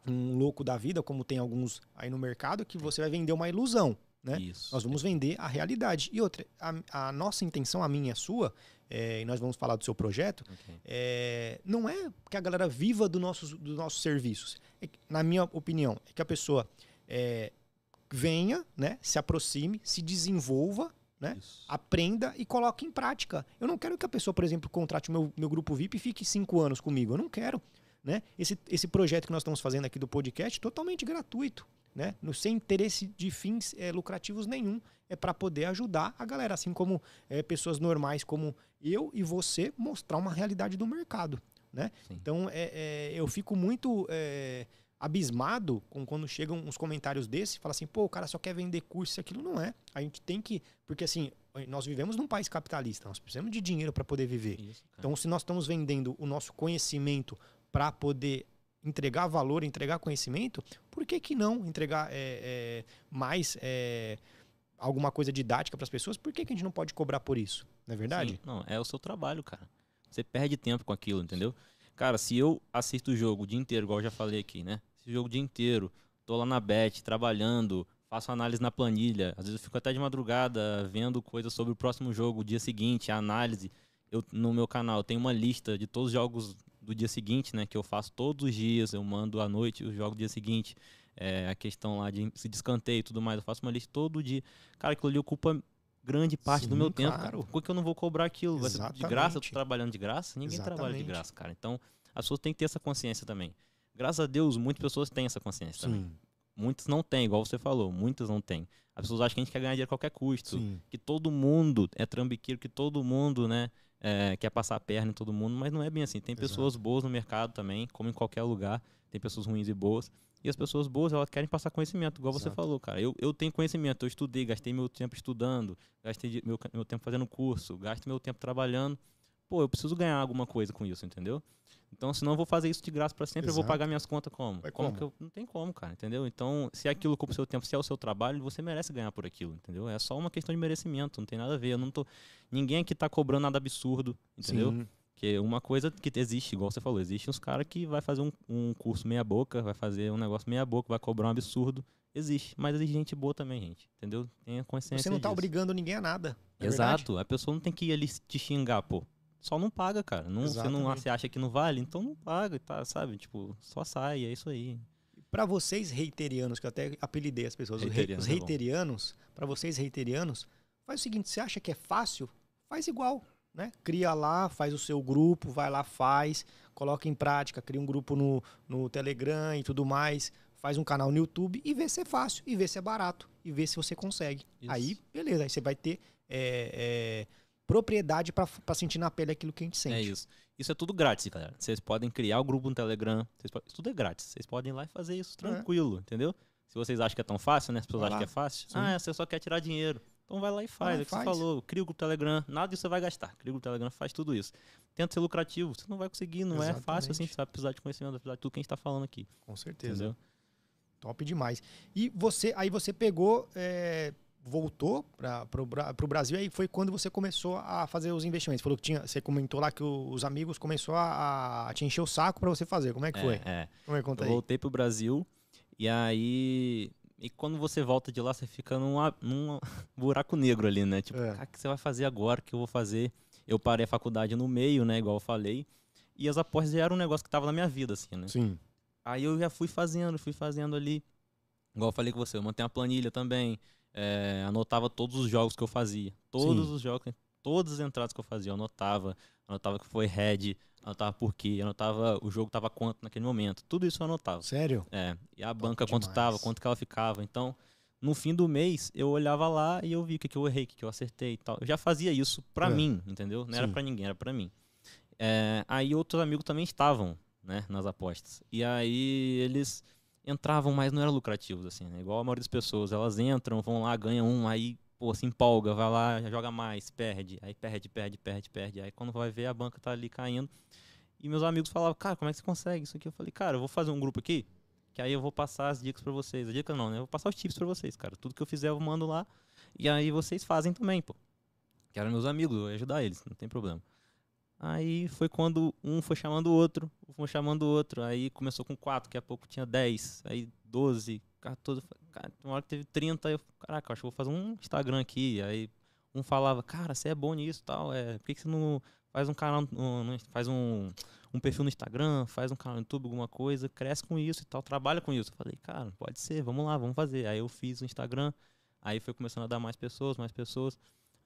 um louco da vida, como tem alguns aí no mercado, que você vai vender uma ilusão, né? Isso. Nós vamos vender a realidade. E outra, a, a nossa intenção, a minha e a sua, é, e nós vamos falar do seu projeto, okay. é, não é que a galera viva do nossos, dos nossos serviços. É, na minha opinião, é que a pessoa é, venha, né, se aproxime, se desenvolva né? Isso. Aprenda e coloque em prática. Eu não quero que a pessoa, por exemplo, contrate o meu, meu grupo VIP e fique cinco anos comigo. Eu não quero. Né? Esse, esse projeto que nós estamos fazendo aqui do podcast totalmente gratuito. Né? No, sem interesse de fins é, lucrativos nenhum, é para poder ajudar a galera, assim como é, pessoas normais como eu e você, mostrar uma realidade do mercado. Né? Então é, é, eu fico muito eh, abismado com quando chegam uns comentários desse, fala assim, pô, o cara só quer vender curso, isso aquilo não é. A gente tem que, porque assim, eh, nós vivemos num país capitalista, nós precisamos de dinheiro para poder viver. Isso, então, se nós estamos vendendo o nosso conhecimento para poder entregar valor, entregar conhecimento, por que que não entregar é, é, mais é, alguma coisa didática para as pessoas? Por que que a gente não pode cobrar por isso? Não é verdade? Sim, não, é o seu trabalho, cara. Você perde tempo com aquilo, entendeu? Sim. Cara, se eu assisto o jogo o dia inteiro, igual eu já falei aqui, né? jogo o dia inteiro, tô lá na bet, trabalhando, faço análise na planilha, às vezes eu fico até de madrugada vendo coisas sobre o próximo jogo, o dia seguinte, a análise. Eu, no meu canal tem uma lista de todos os jogos do dia seguinte, né? Que eu faço todos os dias, eu mando à noite o jogo do dia seguinte. É, a questão lá de se descanteio e tudo mais, eu faço uma lista todo dia. Cara, aquilo ali ocupa grande parte Sim, do meu tempo. Claro. Por que eu não vou cobrar aquilo? Vai ser de graça, eu tô trabalhando de graça? Ninguém Exatamente. trabalha de graça, cara. Então, as pessoas têm que ter essa consciência também. Graças a Deus, muitas pessoas têm essa consciência Sim. também. Muitas não têm, igual você falou, muitas não têm. As pessoas acham que a gente quer ganhar dinheiro a qualquer custo, Sim. que todo mundo é trambiqueiro, que todo mundo, né, é, quer passar a perna em todo mundo, mas não é bem assim. Tem pessoas boas no mercado também, como em qualquer lugar, tem pessoas ruins e boas. E as pessoas boas, elas querem passar conhecimento, igual Exato. você falou, cara. Eu, eu tenho conhecimento, eu estudei, gastei meu tempo estudando, gastei meu, meu tempo fazendo curso, gasto meu tempo trabalhando. Pô, eu preciso ganhar alguma coisa com isso, entendeu? Então, se eu vou fazer isso de graça para sempre, Exato. eu vou pagar minhas contas como? Vai como? como? Eu, não tem como, cara, entendeu? Então, se é aquilo ocupa o seu tempo, se é o seu trabalho, você merece ganhar por aquilo, entendeu? É só uma questão de merecimento, não tem nada a ver. Eu não tô, ninguém aqui tá cobrando nada absurdo, entendeu? Sim. Porque uma coisa que existe, igual você falou, existe uns caras que vai fazer um, um curso meia boca, vai fazer um negócio meia boca, vai cobrar um absurdo. Existe, mas existe gente boa também, gente. Entendeu? Tenha consciência. Você não tá disso. obrigando ninguém a nada. É Exato. Verdade? A pessoa não tem que ir ali te xingar, pô. Só não paga, cara. Não, você não você acha que não vale, então não paga, tá, sabe? Tipo, só sai, é isso aí. Para vocês reiterianos, que eu até apelidei as pessoas, reiterianos, os é reiterianos, é para vocês reiterianos, faz o seguinte, você acha que é fácil? Faz igual. Né? Cria lá, faz o seu grupo, vai lá, faz, coloca em prática, cria um grupo no, no Telegram e tudo mais, faz um canal no YouTube e vê se é fácil, e vê se é barato, e vê se você consegue. Isso. Aí, beleza, aí você vai ter é, é, propriedade para sentir na pele aquilo que a gente sente. É isso. Isso é tudo grátis, galera. Vocês podem criar o grupo no Telegram, podem, isso tudo é grátis. Vocês podem ir lá e fazer isso tranquilo, entendeu? Se vocês acham que é tão fácil, né? As pessoas Olá. acham que é fácil. Sim. Ah, você só quer tirar dinheiro. Então vai lá e faz. Ah, é o que faz. você falou, cria o grupo Telegram, nada disso você vai gastar. Cria o grupo Telegram, faz tudo isso. Tenta ser lucrativo, você não vai conseguir, não Exatamente. é fácil assim, você vai precisar de conhecimento, vai precisar de tudo que a gente está falando aqui. Com certeza. Entendeu? Top demais. E você, aí você pegou, é, voltou para o Brasil, aí foi quando você começou a fazer os investimentos. Falou que tinha, você comentou lá que o, os amigos começou a, a, te encher o saco para você fazer. Como é que é, foi? É. Como é que conta Eu aí? Voltei para o Brasil e aí e quando você volta de lá, você fica num, num buraco negro ali, né? Tipo, é. o que você vai fazer agora? O que eu vou fazer? Eu parei a faculdade no meio, né? Igual eu falei. E as apostas eram um negócio que tava na minha vida, assim, né? Sim. Aí eu já fui fazendo, fui fazendo ali. Igual eu falei com você, eu mantenho a planilha também. É, anotava todos os jogos que eu fazia. Todos Sim. os jogos, todas as entradas que eu fazia, eu anotava anotava que foi head, anotava por quê, anotava o jogo tava quanto naquele momento. Tudo isso eu anotava. Sério? É. E a Top banca demais. quanto tava, quanto que ela ficava. Então, no fim do mês, eu olhava lá e eu vi o que, que eu errei, o que, que eu acertei e tal. Eu já fazia isso pra é. mim, entendeu? Não Sim. era pra ninguém, era pra mim. É, aí outros amigos também estavam, né, nas apostas. E aí eles entravam, mas não eram lucrativos, assim, né? Igual a maioria das pessoas, elas entram, vão lá, ganham um, aí pô, se empolga, vai lá, joga mais, perde, aí perde, perde, perde, perde. Aí quando vai ver, a banca tá ali caindo. E meus amigos falavam, cara, como é que você consegue isso aqui? Eu falei, cara, eu vou fazer um grupo aqui, que aí eu vou passar as dicas para vocês. A dica não, né? Eu vou passar os tips para vocês, cara. Tudo que eu fizer eu mando lá. E aí vocês fazem também, pô. Que meus amigos, eu ia ajudar eles, não tem problema. Aí foi quando um foi chamando o outro, um foi chamando o outro. Aí começou com quatro, daqui a pouco tinha dez, aí doze, cara todo. Cara, uma hora que teve 30, eu, caraca, acho que vou fazer um Instagram aqui. Aí um falava, cara, você é bom nisso tal. É, por que, que você não faz um canal, um, faz um, um perfil no Instagram, faz um canal no YouTube, alguma coisa, cresce com isso e tal, trabalha com isso. Eu falei, cara, pode ser, vamos lá, vamos fazer. Aí eu fiz o Instagram, aí foi começando a dar mais pessoas, mais pessoas.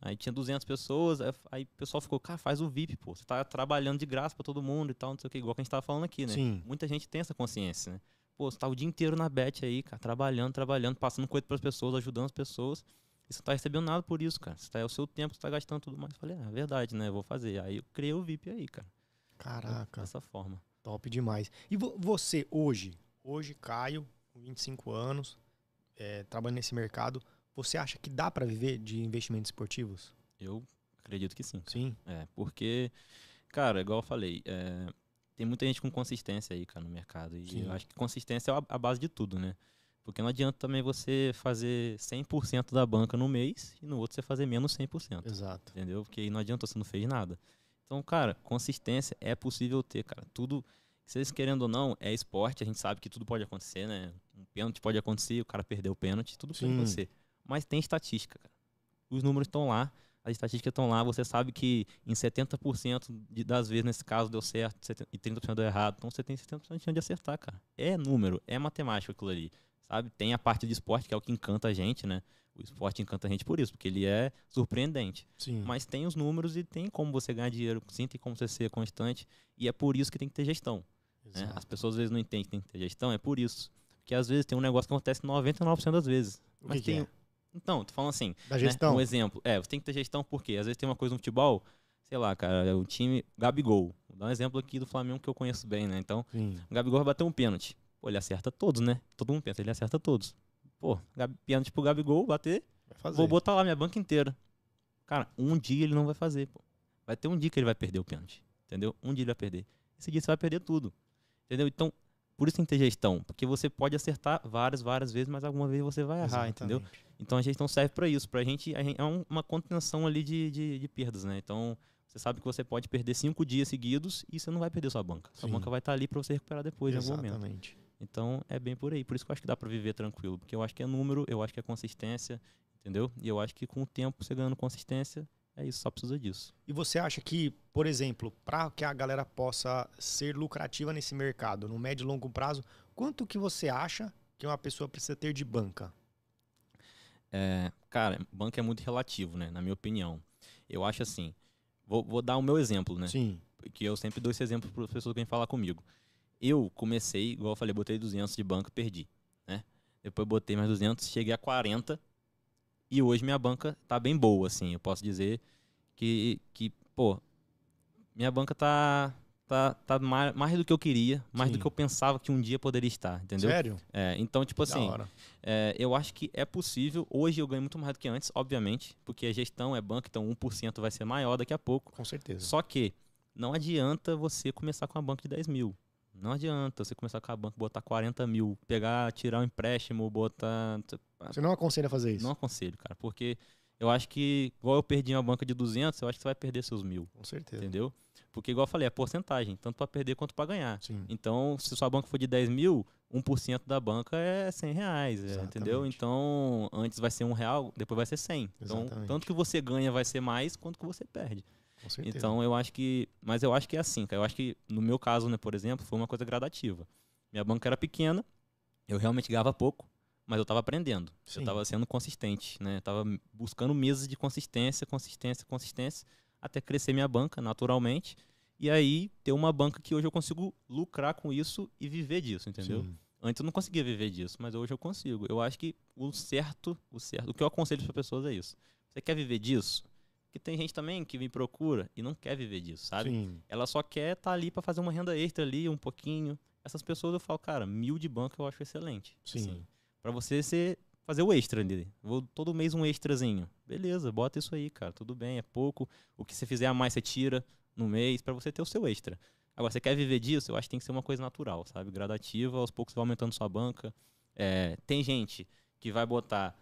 Aí tinha 200 pessoas, aí o pessoal ficou, cara, faz o VIP, pô. Você tá trabalhando de graça para todo mundo e tal, não sei o que, igual que a gente tava falando aqui, né? Sim. Muita gente tem essa consciência, né? Pô, você tá o dia inteiro na bet aí, cara, trabalhando, trabalhando, passando coisa para as pessoas, ajudando as pessoas. E você não tá recebendo nada por isso, cara. Você tá, é o seu tempo, você tá gastando tudo mais. Eu falei, é, é verdade, né? Eu vou fazer. Aí eu criei o VIP aí, cara. Caraca. Dessa forma. Top demais. E vo você hoje, hoje, Caio, 25 anos, é, trabalhando nesse mercado, você acha que dá para viver de investimentos esportivos? Eu acredito que sim. Sim. É, porque, cara, igual eu falei, é, tem muita gente com consistência aí, cara, no mercado. E Sim. eu acho que consistência é a base de tudo, né? Porque não adianta também você fazer 100% da banca no mês e no outro você fazer menos 100%. Exato. Entendeu? Porque aí não adianta, você não fez nada. Então, cara, consistência é possível ter, cara. Tudo, vocês querendo ou não, é esporte, a gente sabe que tudo pode acontecer, né? Um pênalti pode acontecer, o cara perdeu o pênalti, tudo pode acontecer. Mas tem estatística, cara. Os números estão lá as estatísticas estão lá, você sabe que em 70% de, das vezes nesse caso deu certo e 30% deu errado. Então você tem 70% de chance de acertar, cara. É número, é matemática aquilo ali. Sabe? Tem a parte de esporte, que é o que encanta a gente, né? O esporte encanta a gente por isso, porque ele é surpreendente. Sim. Mas tem os números e tem como você ganhar dinheiro, sim, tem como você ser constante. E é por isso que tem que ter gestão. Né? As pessoas às vezes não entendem que tem que ter gestão, é por isso. Porque às vezes tem um negócio que acontece 99% das vezes. Mas que tem que é? Então, tu falando assim. Da né, gestão. Né? Um exemplo. É, você tem que ter gestão porque às vezes tem uma coisa no futebol, sei lá, cara, é o time Gabigol. Vou dar um exemplo aqui do Flamengo que eu conheço bem, né? Então, Sim. o Gabigol vai bater um pênalti. Pô, ele acerta todos, né? Todo mundo pensa, ele acerta todos. Pô, pênalti pro Gabigol bater, vou botar lá minha banca inteira. Cara, um dia ele não vai fazer, pô. Vai ter um dia que ele vai perder o pênalti, entendeu? Um dia ele vai perder. Esse dia você vai perder tudo, entendeu? Então, por isso gestão, porque você pode acertar várias, várias vezes, mas alguma vez você vai errar, Exatamente. entendeu? Então a gestão serve para isso, para a gente é uma contenção ali de, de, de, perdas, né? Então você sabe que você pode perder cinco dias seguidos e você não vai perder sua banca. Sua Sim. banca vai estar tá ali para você recuperar depois Exatamente. em algum momento. Então é bem por aí, por isso que eu acho que dá para viver tranquilo, porque eu acho que é número, eu acho que é consistência, entendeu? E eu acho que com o tempo você ganhando consistência, é isso, só precisa disso. E você acha que, por exemplo, para que a galera possa ser lucrativa nesse mercado, no médio e longo prazo, quanto que você acha que uma pessoa precisa ter de banca? É, cara, banca é muito relativo, né? Na minha opinião. Eu acho assim. Vou, vou dar o meu exemplo, né? Sim. Que eu sempre dou esse exemplo para as pessoas que vêm falar comigo. Eu comecei, igual eu falei, botei 200 de banca, perdi. Né? Depois botei mais 200, cheguei a 40, e hoje minha banca tá bem boa, assim. Eu posso dizer que, que pô, minha banca tá, tá, tá mais, mais do que eu queria, mais Sim. do que eu pensava que um dia poderia estar, entendeu? Sério? É, então, tipo assim, é, eu acho que é possível. Hoje eu ganho muito mais do que antes, obviamente, porque a gestão é banca, então 1% vai ser maior daqui a pouco. Com certeza. Só que não adianta você começar com uma banca de 10 mil. Não adianta você começar com a banca, botar 40 mil, pegar, tirar um empréstimo, botar. Ah. Você não aconselha fazer isso? Não aconselho, cara, porque eu acho que, igual eu perdi uma banca de 200, eu acho que você vai perder seus mil. Com certeza. Entendeu? Porque, igual eu falei, é porcentagem, tanto para perder quanto para ganhar. Sim. Então, se sua banca for de 10 mil, 1% da banca é 100 reais, é, Exatamente. entendeu? Então, antes vai ser um real, depois vai ser 100. Então, Exatamente. Então, tanto que você ganha vai ser mais, quanto que você perde. Com Então eu acho que. Mas eu acho que é assim, cara. Eu acho que, no meu caso, né, por exemplo, foi uma coisa gradativa. Minha banca era pequena, eu realmente ganhava pouco, mas eu estava aprendendo. Sim. Eu estava sendo consistente, né? estava buscando meses de consistência, consistência, consistência, até crescer minha banca naturalmente. E aí ter uma banca que hoje eu consigo lucrar com isso e viver disso, entendeu? Sim. Antes eu não conseguia viver disso, mas hoje eu consigo. Eu acho que o certo, o certo, o que eu aconselho para pessoas é isso. Você quer viver disso? que tem gente também que me procura e não quer viver disso, sabe? Sim. Ela só quer estar tá ali para fazer uma renda extra ali, um pouquinho. Essas pessoas eu falo, cara, mil de banco eu acho excelente. Tipo Sim. Assim, para você ser, fazer o extra ali. Vou todo mês um extrazinho. Beleza, bota isso aí, cara. Tudo bem, é pouco. O que você fizer a mais, você tira no mês para você ter o seu extra. Agora, você quer viver disso? Eu acho que tem que ser uma coisa natural, sabe? Gradativa, aos poucos vai aumentando sua banca. É, tem gente que vai botar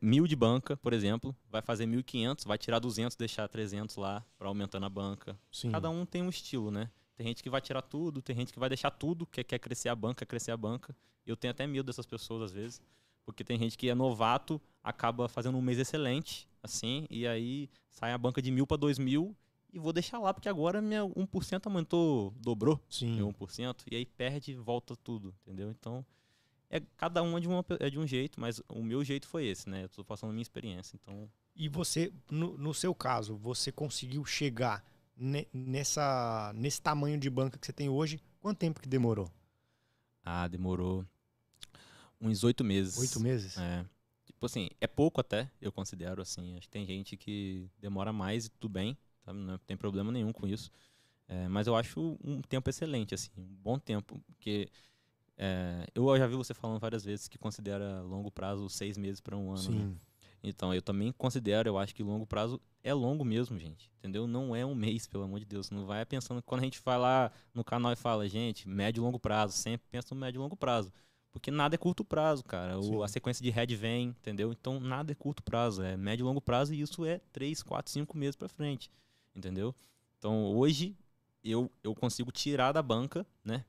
mil de banca, por exemplo, vai fazer 1.500, vai tirar 200, deixar 300 lá para aumentar na banca. Sim. Cada um tem um estilo, né? Tem gente que vai tirar tudo, tem gente que vai deixar tudo, que quer crescer a banca, crescer a banca. Eu tenho até medo dessas pessoas às vezes, porque tem gente que é novato, acaba fazendo um mês excelente, assim, e aí sai a banca de mil para dois mil e vou deixar lá, porque agora minha 1% aumentou, dobrou Sim. meu 1%, e aí perde volta tudo, entendeu? Então, é, cada um é de, uma, é de um jeito, mas o meu jeito foi esse, né? Eu tô passando a minha experiência, então... E você, no, no seu caso, você conseguiu chegar ne, nessa, nesse tamanho de banca que você tem hoje? Quanto tempo que demorou? Ah, demorou uns oito meses. Oito meses? É. Tipo assim, é pouco até, eu considero, assim. Acho que tem gente que demora mais e tudo bem, tá? não tem problema nenhum com isso. É, mas eu acho um tempo excelente, assim, um bom tempo, porque é, eu já vi você falando várias vezes que considera longo prazo seis meses para um ano. Né? Sim. Né? Então, eu também considero, eu acho que longo prazo é longo mesmo, gente. Entendeu? Não é um mês, pelo amor de Deus. Não vai pensando quando a gente vai lá no canal e fala, gente, médio e longo prazo, sempre pensa no médio e longo prazo. Porque nada é curto prazo, cara. O, a sequência de head vem, entendeu? Então nada é curto prazo, é médio e longo prazo e isso é três quatro cinco meses para frente, entendeu? Então hoje eu, eu consigo tirar da banca, né?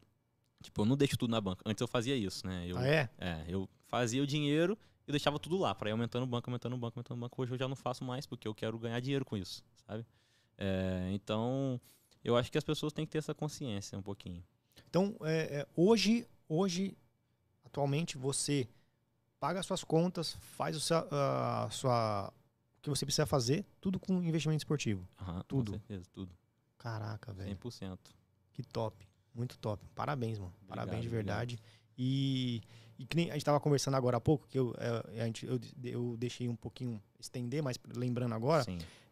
Tipo, eu não deixo tudo na banca. Antes eu fazia isso, né? Eu, ah, é? É, eu fazia o dinheiro e deixava tudo lá, para ir aumentando o banco, aumentando o banco, aumentando o banco. Hoje eu já não faço mais, porque eu quero ganhar dinheiro com isso, sabe? É, então, eu acho que as pessoas têm que ter essa consciência um pouquinho. Então, é, é hoje, hoje, atualmente, você paga suas contas, faz o seu, sua, o que você precisa fazer, tudo com investimento esportivo. tudo. Com certeza, tudo. Caraca, velho. 100%. Que top. Muito top. Parabéns, mano. Obrigado, Parabéns de verdade. E, a gente estava conversando agora há pouco, que eu, é, a gente, eu, eu deixei um pouquinho estender, mas lembrando agora,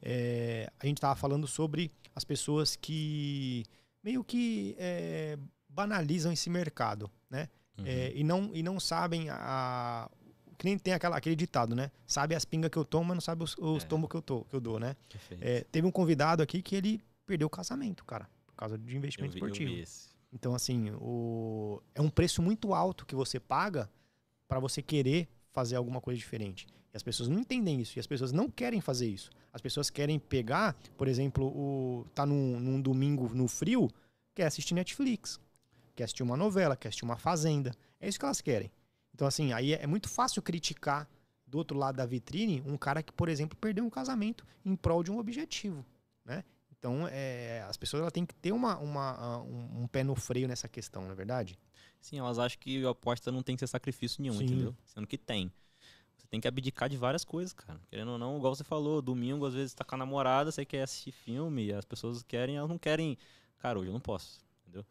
é, a gente estava falando sobre as pessoas que meio que é, banalizam esse mercado, né? Uhum. É, e, não, e não sabem a, que nem tem aquela, aquele ditado, né? Sabe as pingas que eu tomo, mas não sabe os, os é. tombos que eu, que eu dou, né? É, teve um convidado aqui que ele perdeu o casamento, cara, por causa de investimento eu vi, esportivo. Eu vi esse. Então, assim, o... é um preço muito alto que você paga para você querer fazer alguma coisa diferente. E as pessoas não entendem isso, e as pessoas não querem fazer isso. As pessoas querem pegar, por exemplo, o... tá num, num domingo no frio, quer assistir Netflix, quer assistir uma novela, quer assistir uma fazenda. É isso que elas querem. Então, assim, aí é, é muito fácil criticar do outro lado da vitrine um cara que, por exemplo, perdeu um casamento em prol de um objetivo. Né? Então, é, as pessoas têm que ter uma, uma ah, um, um, pé no freio nessa questão, não é verdade? Sim, elas acham que a aposta não tem que ser sacrifício nenhum, Sim. entendeu? Sendo que tem. Você tem que abdicar de várias coisas, cara. Querendo ou não, igual você falou, domingo às vezes tá com a namorada, você quer assistir filme, as pessoas querem, elas não querem. Cara, hoje eu não posso, entendeu?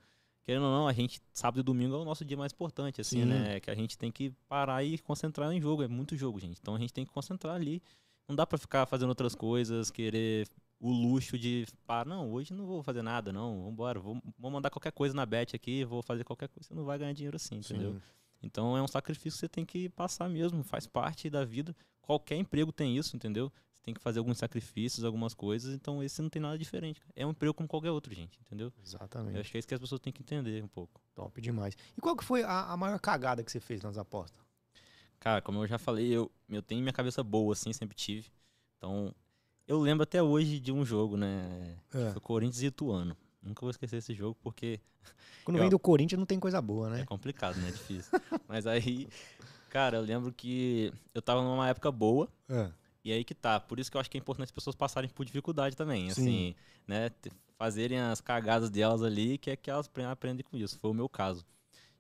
Querendo ou não, a gente, sábado e domingo é o nosso dia mais importante, assim, Sim. né? Que a gente tem que parar e concentrar em jogo. É muito jogo, gente. Então a gente tem que concentrar ali. Não dá para ficar fazendo outras coisas, querer o luxo de, pá, não, hoje não vou fazer nada, não, vambora, vou, vou mandar qualquer coisa na bet aqui, vou fazer qualquer coisa, você não vai ganhar dinheiro assim, entendeu? Sim. Então é um sacrifício que você tem que passar mesmo, faz parte da vida. Qualquer emprego tem isso, entendeu? Você tem que fazer alguns sacrifícios, algumas coisas, então esse não tem nada diferente. É um emprego como qualquer outro, gente, entendeu? Exatamente. Eu acho que é isso que as pessoas têm que entender um pouco. Top demais. E qual que foi a, a maior cagada que você fez nas apostas? Cara, como eu já falei, eu, eu tenho minha cabeça boa, assim, sempre tive. Então, eu lembro até hoje de um jogo, né? É. Foi Corinthians e Ituano. Nunca vou esquecer esse jogo, porque. Quando eu... vem do Corinthians não tem coisa boa, né? É complicado, né? É difícil. Mas aí, cara, eu lembro que eu tava numa época boa. É. E aí que tá. Por isso que eu acho que é importante as pessoas passarem por dificuldade também. Sim. Assim, né? Fazerem as cagadas delas ali, que é que elas aprendem com isso. Foi o meu caso.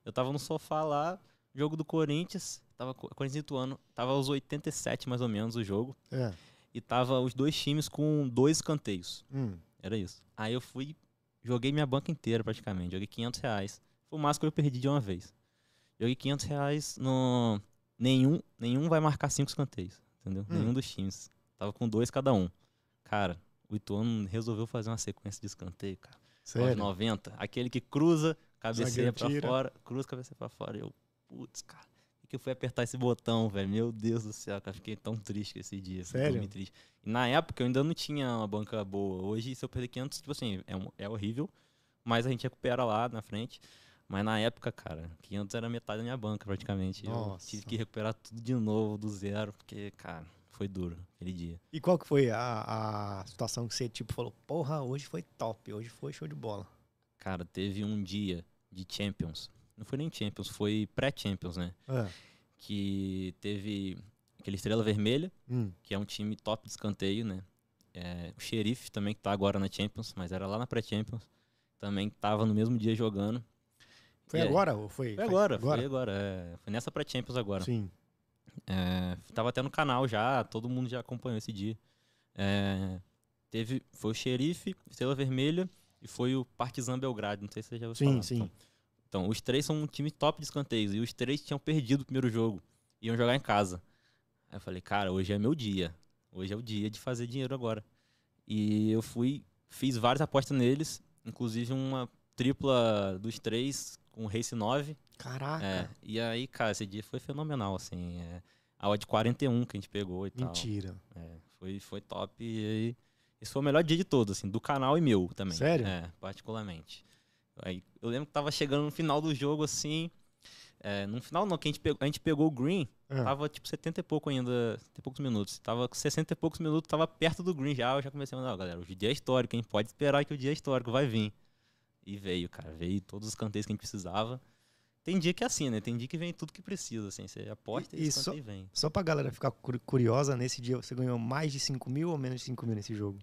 Eu tava no sofá lá, jogo do Corinthians, tava Corinthians e Ituano, tava aos 87 mais ou menos o jogo. É e tava os dois times com dois canteios. Hum. Era isso. Aí eu fui, joguei minha banca inteira praticamente, joguei 500 reais. Foi o máximo que eu perdi de uma vez. Joguei 500 reais no... Nenhum, nenhum vai marcar cinco escanteios, entendeu? Hum. Nenhum dos times. Tava com dois cada um. Cara, o Ituano resolveu fazer uma sequência de escanteio, cara. Sério? 90. Aquele que cruza, cabeceia pra fora, cruza, cabeceia pra fora. Eu, putz, cara que eu fui apertar esse botão, velho. Meu Deus do céu, cara, fiquei tão triste esse dia. Sério? triste. E na época eu ainda não tinha uma banca boa. Hoje, se eu perder 500, tipo assim, é, um, é horrível, mas a gente recupera lá na frente. Mas na época, cara, 500 era metade da minha banca praticamente. Nossa. Eu tive que recuperar tudo de novo, do zero, porque, cara, foi duro aquele dia. E qual que foi a, a situação que você, tipo, falou, porra, hoje foi top, hoje foi show de bola? Cara, teve um dia de Champions não foi nem Champions, foi pré-Champions, né? É. Que teve aquele Estrela Vermelha, hum. que é um time top de escanteio, né? É, o Xerife também, que tá agora na Champions, mas era lá na pré-Champions. Também tava no mesmo dia jogando. Foi e agora? ou foi, foi agora, agora, foi agora. É, foi nessa pré-Champions agora. Sim. É, tava até no canal já, todo mundo já acompanhou esse dia. É, teve, foi o Xerife, Estrela Vermelha e foi o Partizan Belgrado. Não sei se você já ouviu sim, falar. Sim, sim. Então, então, os três são um time top de escanteios. E os três tinham perdido o primeiro jogo. Iam jogar em casa. Aí eu falei, cara, hoje é meu dia. Hoje é o dia de fazer dinheiro agora. E eu fui, fiz várias apostas neles, inclusive uma tripla dos três com o Race 9. Caraca! É, e aí, cara, esse dia foi fenomenal, assim. É, a odd 41 que a gente pegou e Mentira. tal. Mentira! É, foi, foi top. E isso esse foi o melhor dia de todos, assim, do canal e meu também. Sério? É, particularmente. Aí, eu lembro que tava chegando no final do jogo, assim. É, no final não, que a gente pegou, a gente pegou o green, é. tava tipo 70 e pouco ainda, 70 e poucos minutos. Tava com 60 e poucos minutos, tava perto do green já. Eu já comecei a mandar, galera, hoje o é dia é histórico, hein? Pode esperar que o dia é histórico vai vir. E veio, cara, veio todos os canteiros que a gente precisava. Tem dia que é assim, né? Tem dia que vem tudo que precisa, assim. Você aposta e, e só, vem. Só pra galera ficar curiosa, nesse dia você ganhou mais de 5 mil ou menos de 5 mil nesse jogo?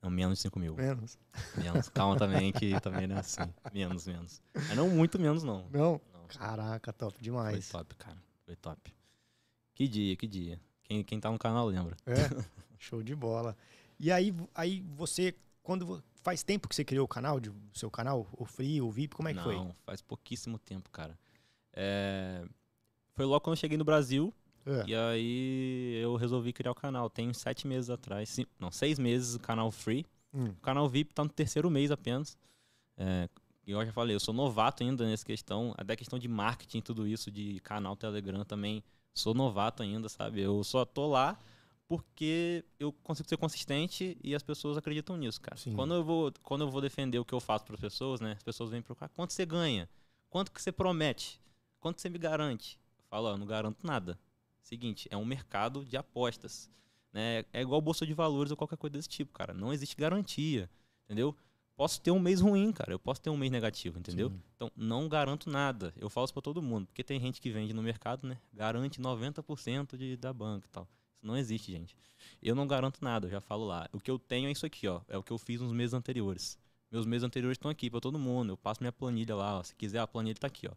Não, menos de 5 mil. Menos. Menos. Calma também, que também não é assim. Menos, menos. Mas não muito menos, não. Não? não. Caraca, top demais. Foi top, cara. Foi top. Que dia, que dia. Quem, quem tá no canal lembra. É, show de bola. E aí, aí você, quando... Faz tempo que você criou o canal, de, seu canal, o Free, o VIP, como é que não, foi? Não, faz pouquíssimo tempo, cara. É, foi logo quando eu cheguei no Brasil, é. E aí eu resolvi criar o canal. Tem sete meses atrás, cinco, não, seis meses o canal free. Hum. O canal VIP tá no terceiro mês apenas. É, eu já falei, eu sou novato ainda nessa questão, até questão de marketing, tudo isso, de canal Telegram também. Sou novato ainda, sabe? Eu só tô lá porque eu consigo ser consistente e as pessoas acreditam nisso, cara. Quando eu vou, quando eu vou defender o que eu faço para as pessoas, né? As pessoas vêm procurar quanto você ganha, quanto que você promete, quanto você me garante. eu não garanto nada. Seguinte, é um mercado de apostas. Né? É igual bolsa de valores ou qualquer coisa desse tipo, cara. Não existe garantia, entendeu? Posso ter um mês ruim, cara. Eu posso ter um mês negativo, entendeu? Sim. Então, não garanto nada. Eu falo isso pra todo mundo, porque tem gente que vende no mercado, né? Garante 90% de, da banca e tal. Isso não existe, gente. Eu não garanto nada, eu já falo lá. O que eu tenho é isso aqui, ó. É o que eu fiz nos meses anteriores. Meus meses anteriores estão aqui para todo mundo. Eu passo minha planilha lá, ó. Se quiser, a planilha tá aqui, ó.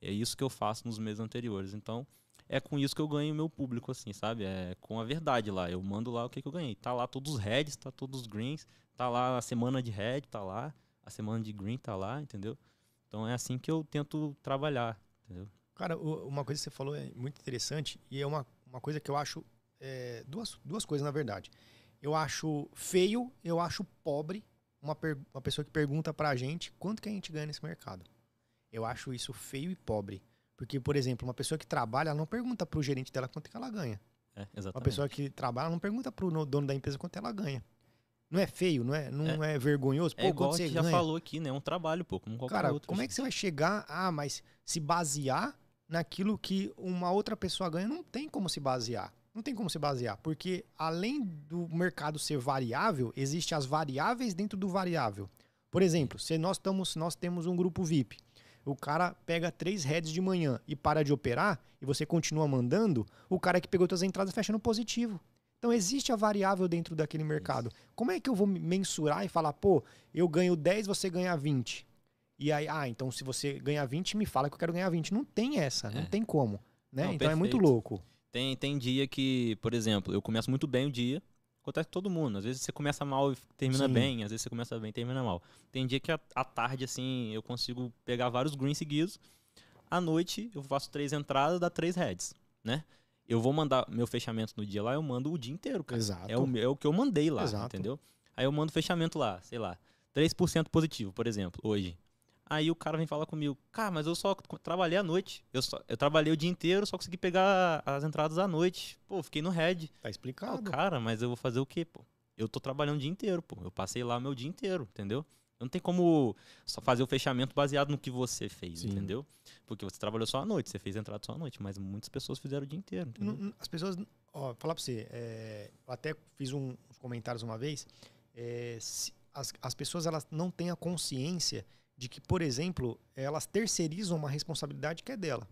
É isso que eu faço nos meses anteriores. Então, é com isso que eu ganho meu público, assim, sabe? É com a verdade lá. Eu mando lá o que, que eu ganhei. Tá lá todos os reds, tá todos os greens, tá lá a semana de red, tá lá, a semana de green tá lá, entendeu? Então é assim que eu tento trabalhar, entendeu? Cara, uma coisa que você falou é muito interessante e é uma, uma coisa que eu acho. É, duas, duas coisas, na verdade. Eu acho feio, eu acho pobre uma, uma pessoa que pergunta pra gente quanto que a gente ganha nesse mercado. Eu acho isso feio e pobre. Porque, por exemplo, uma pessoa que trabalha, ela não pergunta para o gerente dela quanto que ela ganha. É, exatamente. Uma pessoa que trabalha não pergunta para o dono da empresa quanto ela ganha. Não é feio, não é, não é, é vergonhoso. É pô, é igual você já ganha? falou aqui, né? É um trabalho, pô, como qualquer Cara, outro. como gente. é que você vai chegar a, ah, mas se basear naquilo que uma outra pessoa ganha? Não tem como se basear. Não tem como se basear, porque além do mercado ser variável, existem as variáveis dentro do variável. Por exemplo, se nós, estamos, nós temos um grupo VIP, o cara pega três heads de manhã e para de operar, e você continua mandando, o cara que pegou suas entradas fecha no positivo. Então existe a variável dentro daquele mercado. Isso. Como é que eu vou mensurar e falar, pô, eu ganho 10, você ganha 20? E aí, ah, então se você ganhar 20, me fala que eu quero ganhar 20. Não tem essa, é. não tem como. Né? Não, então perfeito. é muito louco. Tem, tem dia que, por exemplo, eu começo muito bem o dia, Acontece com todo mundo. Às vezes você começa mal e termina Sim. bem, às vezes você começa bem e termina mal. Tem dia que à tarde, assim, eu consigo pegar vários greens seguidos. À noite, eu faço três entradas, dá três heads, né? Eu vou mandar meu fechamento no dia lá, eu mando o dia inteiro, cara. Exato. É o, é o que eu mandei lá, Exato. entendeu? Aí eu mando fechamento lá, sei lá. 3% positivo, por exemplo, hoje. Aí o cara vem falar comigo, cara, mas eu só trabalhei à noite. Eu, só, eu trabalhei o dia inteiro, só consegui pegar as entradas à noite. Pô, fiquei no head. Tá explicado. Pô, cara, mas eu vou fazer o quê, pô? Eu tô trabalhando o dia inteiro, pô. Eu passei lá o meu dia inteiro, entendeu? Não tem como só fazer o fechamento baseado no que você fez, Sim. entendeu? Porque você trabalhou só à noite, você fez entrada só à noite, mas muitas pessoas fizeram o dia inteiro, entendeu? As pessoas. Ó, falar pra você, é, até fiz um, uns comentários uma vez. É, se, as, as pessoas elas não têm a consciência de que, por exemplo, elas terceirizam uma responsabilidade que é dela,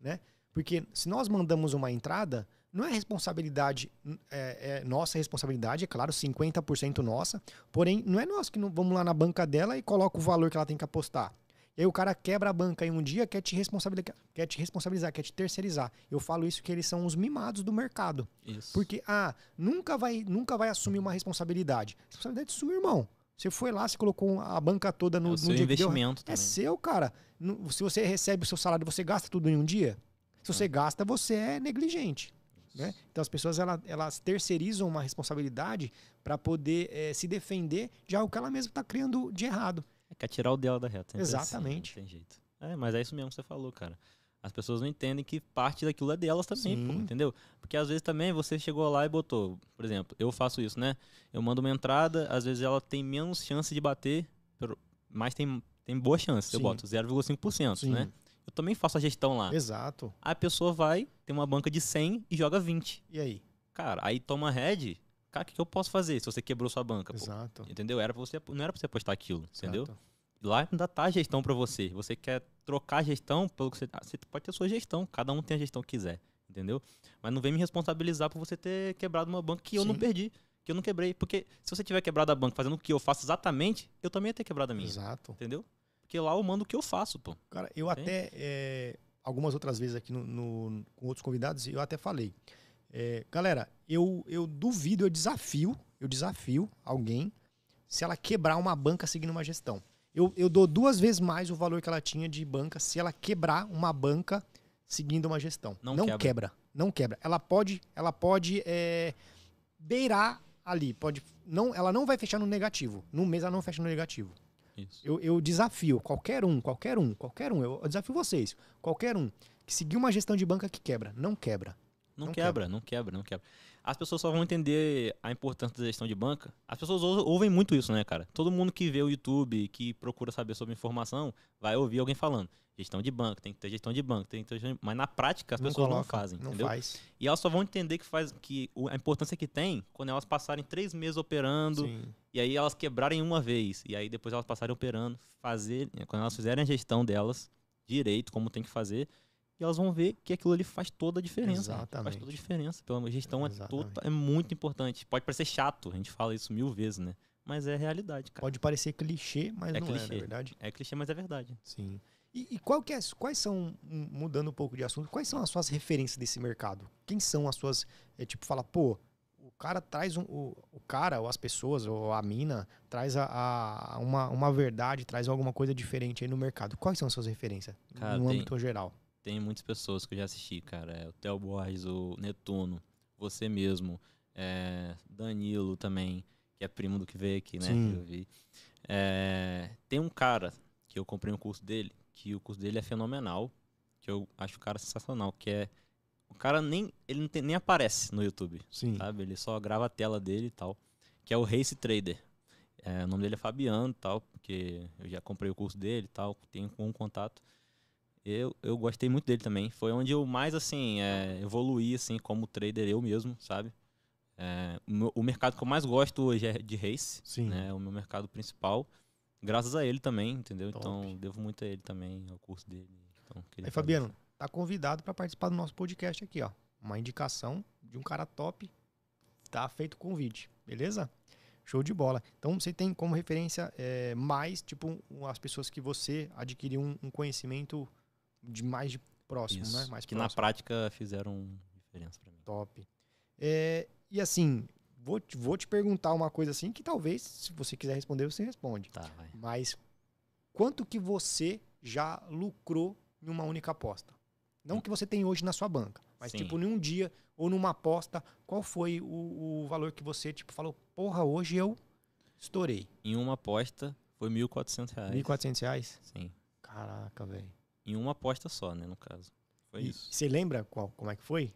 né? Porque se nós mandamos uma entrada, não é responsabilidade, é, é nossa responsabilidade, é claro, 50% nossa, porém, não é nós que não, vamos lá na banca dela e coloca o valor que ela tem que apostar. E aí o cara quebra a banca em um dia, quer te, responsabilizar, quer te responsabilizar, quer te terceirizar. Eu falo isso que eles são os mimados do mercado. Isso. Porque, ah, nunca vai, nunca vai assumir uma responsabilidade. Responsabilidade é sua, irmão. Você foi lá, você colocou a banca toda no, é o seu dia investimento deu, É seu, cara. Se você recebe o seu salário, você gasta tudo em um dia? Se você é. gasta, você é negligente. Né? Então as pessoas elas, elas terceirizam uma responsabilidade para poder é, se defender de algo que ela mesma está criando de errado. É, quer tirar o dela da reta. É Exatamente. Assim, não tem jeito. É, mas é isso mesmo que você falou, cara. As pessoas não entendem que parte daquilo é delas também, pô, entendeu? Porque às vezes também você chegou lá e botou, por exemplo, eu faço isso, né? Eu mando uma entrada, às vezes ela tem menos chance de bater, mas tem, tem boa chance. Sim. Eu boto 0,5%, né? Eu também faço a gestão lá. Exato. A pessoa vai, tem uma banca de 100 e joga 20. E aí? Cara, aí toma head, cara, o que, que, eu posso fazer se você quebrou sua banca? Pô? Exato. Entendeu? Era você, não era pra você apostar aquilo, Exato. entendeu? lá ainda tá a gestão para você. Você quer trocar a gestão pelo que você. Ah, você pode ter a sua gestão, cada um tem a gestão que quiser, entendeu? Mas não vem me responsabilizar por você ter quebrado uma banca que eu Sim. não perdi, que eu não quebrei. Porque se você tiver quebrado a banca fazendo o que eu faço exatamente, eu também ia ter quebrado a minha. Exato. Entendeu? Porque lá eu mando o que eu faço, pô. Cara, eu até. É, algumas outras vezes aqui no, no, com outros convidados, eu até falei. É, galera, eu, eu duvido, eu desafio, eu desafio alguém se ela quebrar uma banca seguindo uma gestão. Eu, eu dou duas vezes mais o valor que ela tinha de banca se ela quebrar uma banca seguindo uma gestão. Não, não quebra. quebra. Não quebra. Ela pode, ela pode é, beirar ali. Pode, não, ela não vai fechar no negativo. No mês ela não fecha no negativo. Eu, eu, desafio qualquer um, qualquer um, qualquer um. Eu desafio vocês, qualquer um que seguir uma gestão de banca que quebra, não quebra. Não, não quebra, quebra, não quebra, não quebra as pessoas só vão entender a importância da gestão de banca. As pessoas ouvem muito isso, né, cara? Todo mundo que vê o YouTube, que procura saber sobre informação, vai ouvir alguém falando. Gestão de banco, tem que ter gestão de banco, tem que ter gestão de... Mas na prática as não pessoas coloca, não fazem, não entendeu? Faz. E elas só vão entender que faz que a importância que tem quando elas passarem três meses operando Sim. e aí elas quebrarem uma vez. E aí depois elas passarem operando, fazer. Quando elas fizerem a gestão delas direito, como tem que fazer, e elas vão ver que aquilo ali faz toda a diferença. Exatamente. Faz toda a diferença. Pela então, gestão é, toda, é muito importante. Pode parecer chato, a gente fala isso mil vezes, né? Mas é realidade, cara. Pode parecer clichê, mas é não é, é clichê. é, na verdade. É clichê, mas é verdade. Sim. E, e é, quais são, mudando um pouco de assunto, quais são as suas referências desse mercado? Quem são as suas, é, tipo, fala, pô, o cara traz um, o, o cara ou as pessoas ou a mina traz a, a, uma, uma verdade, traz alguma coisa diferente aí no mercado. Quais são as suas referências cara, no tem, âmbito geral? tem muitas pessoas que eu já assisti, cara. É, o Theo Borges, o Netuno, você mesmo, é, Danilo também, que é primo do que veio aqui, né? Sim. Que eu vi. É, tem um cara que eu comprei um curso dele, que o curso dele é fenomenal, que eu acho o cara sensacional, que é. O cara nem. Ele não tem, nem aparece no YouTube. Sim. Sabe? Ele só grava a tela dele e tal. Que é o Race Trader. É, o nome dele é Fabiano e tal, porque eu já comprei o curso dele e tal, tenho um contato. Eu, eu gostei muito dele também. Foi onde eu mais, assim, é, evoluí, assim, como trader eu mesmo, sabe? É, o, mercado que eu mais gosto hoje é de race. Sim. Né? O meu mercado principal. Graças a ele também, entendeu? Top. Então, devo muito a ele também, ao curso dele. Então, Aí, Fabiano, está tá convidado para participar do nosso podcast aqui, ó. Uma indicação de um cara top. Tá feito o convite, beleza? Show de bola. Então você tem como referência é, mais, tipo, as pessoas que você adquiriu um, um conhecimento de mais de próximo, né? Isso, né? Mais que próximo. na prática fizeram diferença para mim. Top. É, e assim, vou te, vou te perguntar uma coisa assim que talvez, se você quiser responder, você responde. Tá, vai. Mas quanto que você já lucrou em uma única aposta? Não hum. que você tem hoje na sua banca, mas Sim. tipo, em um dia ou numa aposta, qual foi o, o valor que você tipo falou, porra, hoje eu estourei? Em uma aposta foi R$ 1.400. R$ 1.400? Sim. Caraca, velho em uma aposta só, né, no caso. Foi e isso. Você lembra qual, como é que foi?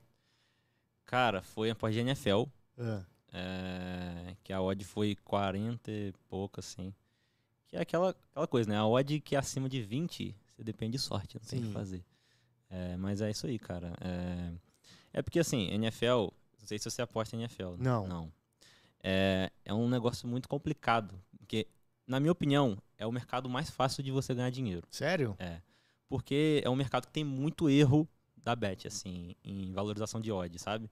Cara, foi a aposta de NFL. Ah. É, que a odd foi 40 e pouco, assim. Que é aquela, aquela coisa, né? A odd que é acima de 20, você depende de sorte, não tem o que fazer. É, mas é isso aí, cara. É, é porque, assim, NFL... Não sei se você aposta em NFL. Né? Não. Não. É, é um negócio muito complicado. Porque, na minha opinião, é o mercado mais fácil de você ganhar dinheiro. Sério? É porque é um mercado que tem muito erro da bet, assim, em valorização de odds sabe?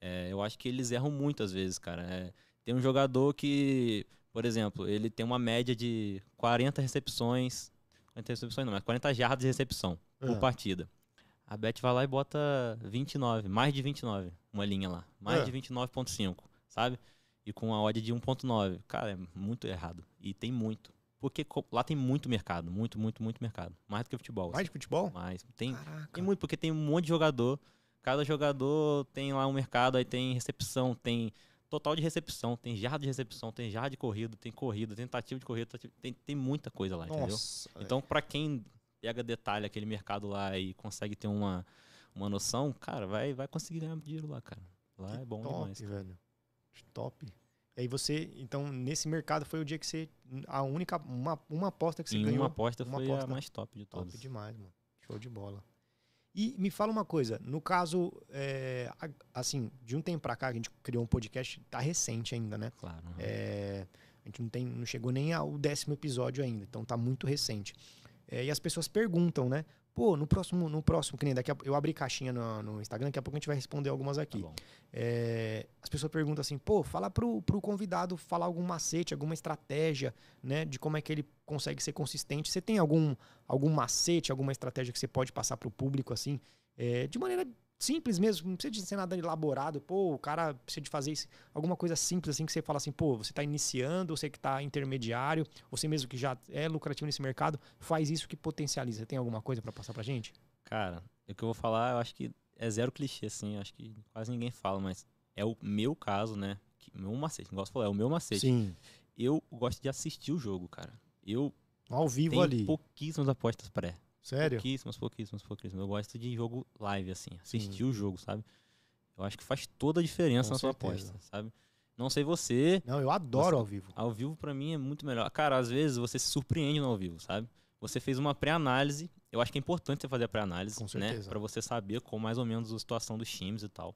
É, eu acho que eles erram muito às vezes, cara. É, tem um jogador que, por exemplo, ele tem uma média de 40 recepções, 40 recepções não, mas 40 jardas de recepção é. por partida. A bet vai lá e bota 29, mais de 29, uma linha lá, mais é. de 29.5, sabe? E com a odd de 1.9. Cara, é muito errado. E tem muito. Porque lá tem muito mercado, muito, muito, muito mercado. Mais do que futebol. Mais assim. de futebol? Mais. Tem, tem muito, porque tem um monte de jogador. Cada jogador tem lá um mercado, aí tem recepção, tem total de recepção, tem jarda de recepção, tem jarda de corrida, tem corrida, tentativa de corrida, tem, tem muita coisa lá, Nossa, entendeu? É. Então, para quem pega detalhe aquele mercado lá e consegue ter uma, uma noção, cara, vai, vai conseguir ganhar dinheiro lá, cara. Lá que é bom top, demais. Top, velho. Top. E aí você, então, nesse mercado foi o dia que você a única uma, uma aposta que você em ganhou. Uma aposta uma foi aposta a mais top de todas. Top demais, mano. Show de bola. E me fala uma coisa, no caso, é, assim, de um tempo pra cá, a gente criou um podcast, tá recente ainda, né? Claro. Uhum. É, a gente não, tem, não chegou nem ao décimo episódio ainda, então tá muito recente. É, e as pessoas perguntam, né? Pô, no próximo, no próximo, que nem daqui a, eu abri caixinha no, no, Instagram, daqui a pouco a gente vai responder algumas aqui. Tá é, as pessoas perguntam assim, pô, fala pro, pro convidado falar algum macete, alguma estratégia, né? De como é que ele consegue ser consistente. Você tem algum, algum macete, alguma estratégia que você pode passar pro público, assim, é, de maneira simples mesmo, não precisa de ser nada elaborado. Pô, o cara precisa de fazer isso, alguma coisa simples assim que você fala assim, pô, você está iniciando, você que está intermediário, você mesmo que já é lucrativo nesse mercado, faz isso que potencializa. Tem alguma coisa para passar pra gente? Cara, o que eu vou falar, eu acho que é zero clichê assim, eu acho que quase ninguém fala, mas é o meu caso, né? Que, meu macete, gosto de falar, é o meu macete. Sim. Eu gosto de assistir o jogo, cara. Eu ao vivo ali. pouquíssimas apostas pré. Sério? Pouquíssimas, pouquíssimas, pouquíssimas. Eu gosto de jogo live, assim, assistir Sim. o jogo, sabe? Eu acho que faz toda a diferença Com na certeza. sua aposta, sabe? Não sei você. Não, eu adoro ao vivo. Ao vivo, para mim, é muito melhor. Cara, às vezes você se surpreende no ao vivo, sabe? Você fez uma pré-análise. Eu acho que é importante você fazer a pré-análise, né? Pra você saber com mais ou menos a situação dos times e tal.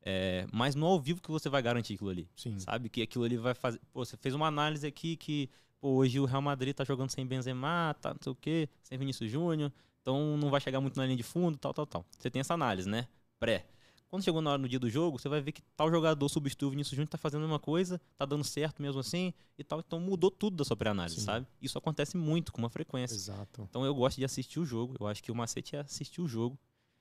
É, mas no ao vivo que você vai garantir aquilo ali. Sim. Sabe? Que aquilo ali vai fazer. Pô, você fez uma análise aqui que pô, hoje o Real Madrid tá jogando sem Benzema, tá não sei o quê, sem Vinícius Júnior, então não vai chegar muito na linha de fundo, tal, tal, tal. Você tem essa análise, né? Pré. Quando chegou na hora no dia do jogo, você vai ver que tal jogador substitui o Vinícius Júnior, tá fazendo a mesma coisa, tá dando certo mesmo assim e tal. Então mudou tudo da sua pré-análise, sabe? Isso acontece muito, com uma frequência. Exato. Então eu gosto de assistir o jogo. Eu acho que o macete é assistir o jogo.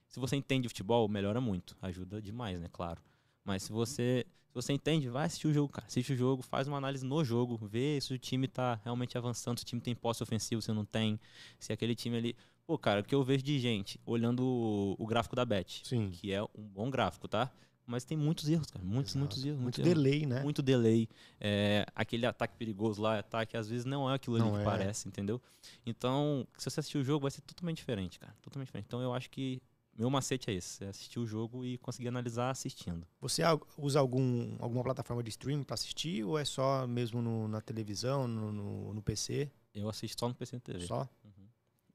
Se você entende futebol, melhora muito. Ajuda demais, né? Claro. Mas se você você entende, vai assistir o jogo, cara. Assiste o jogo, faz uma análise no jogo, vê se o time tá realmente avançando, se o time tem posse ofensiva, se não tem, se aquele time ali. Pô, cara, o que eu vejo de gente olhando o, gráfico da Bet, Sim. que é um bom gráfico, tá? Mas tem muitos erros, cara. Muitos, Exato. muitos erros. Muito, muito delay, né? Muito delay. É, aquele ataque perigoso lá, ataque, às vezes não é aquilo não ali que é. parece, entendeu? Então, se você assistir o jogo, vai ser totalmente diferente, cara. Totalmente diferente. Então, eu acho que meu macete é esse: é assistir o jogo e conseguir analisar assistindo. Você usa algum, alguma plataforma de streaming para assistir ou é só mesmo no, na televisão, no, no, no, PC? Eu assisto só no PC e TV. Só? Uhum.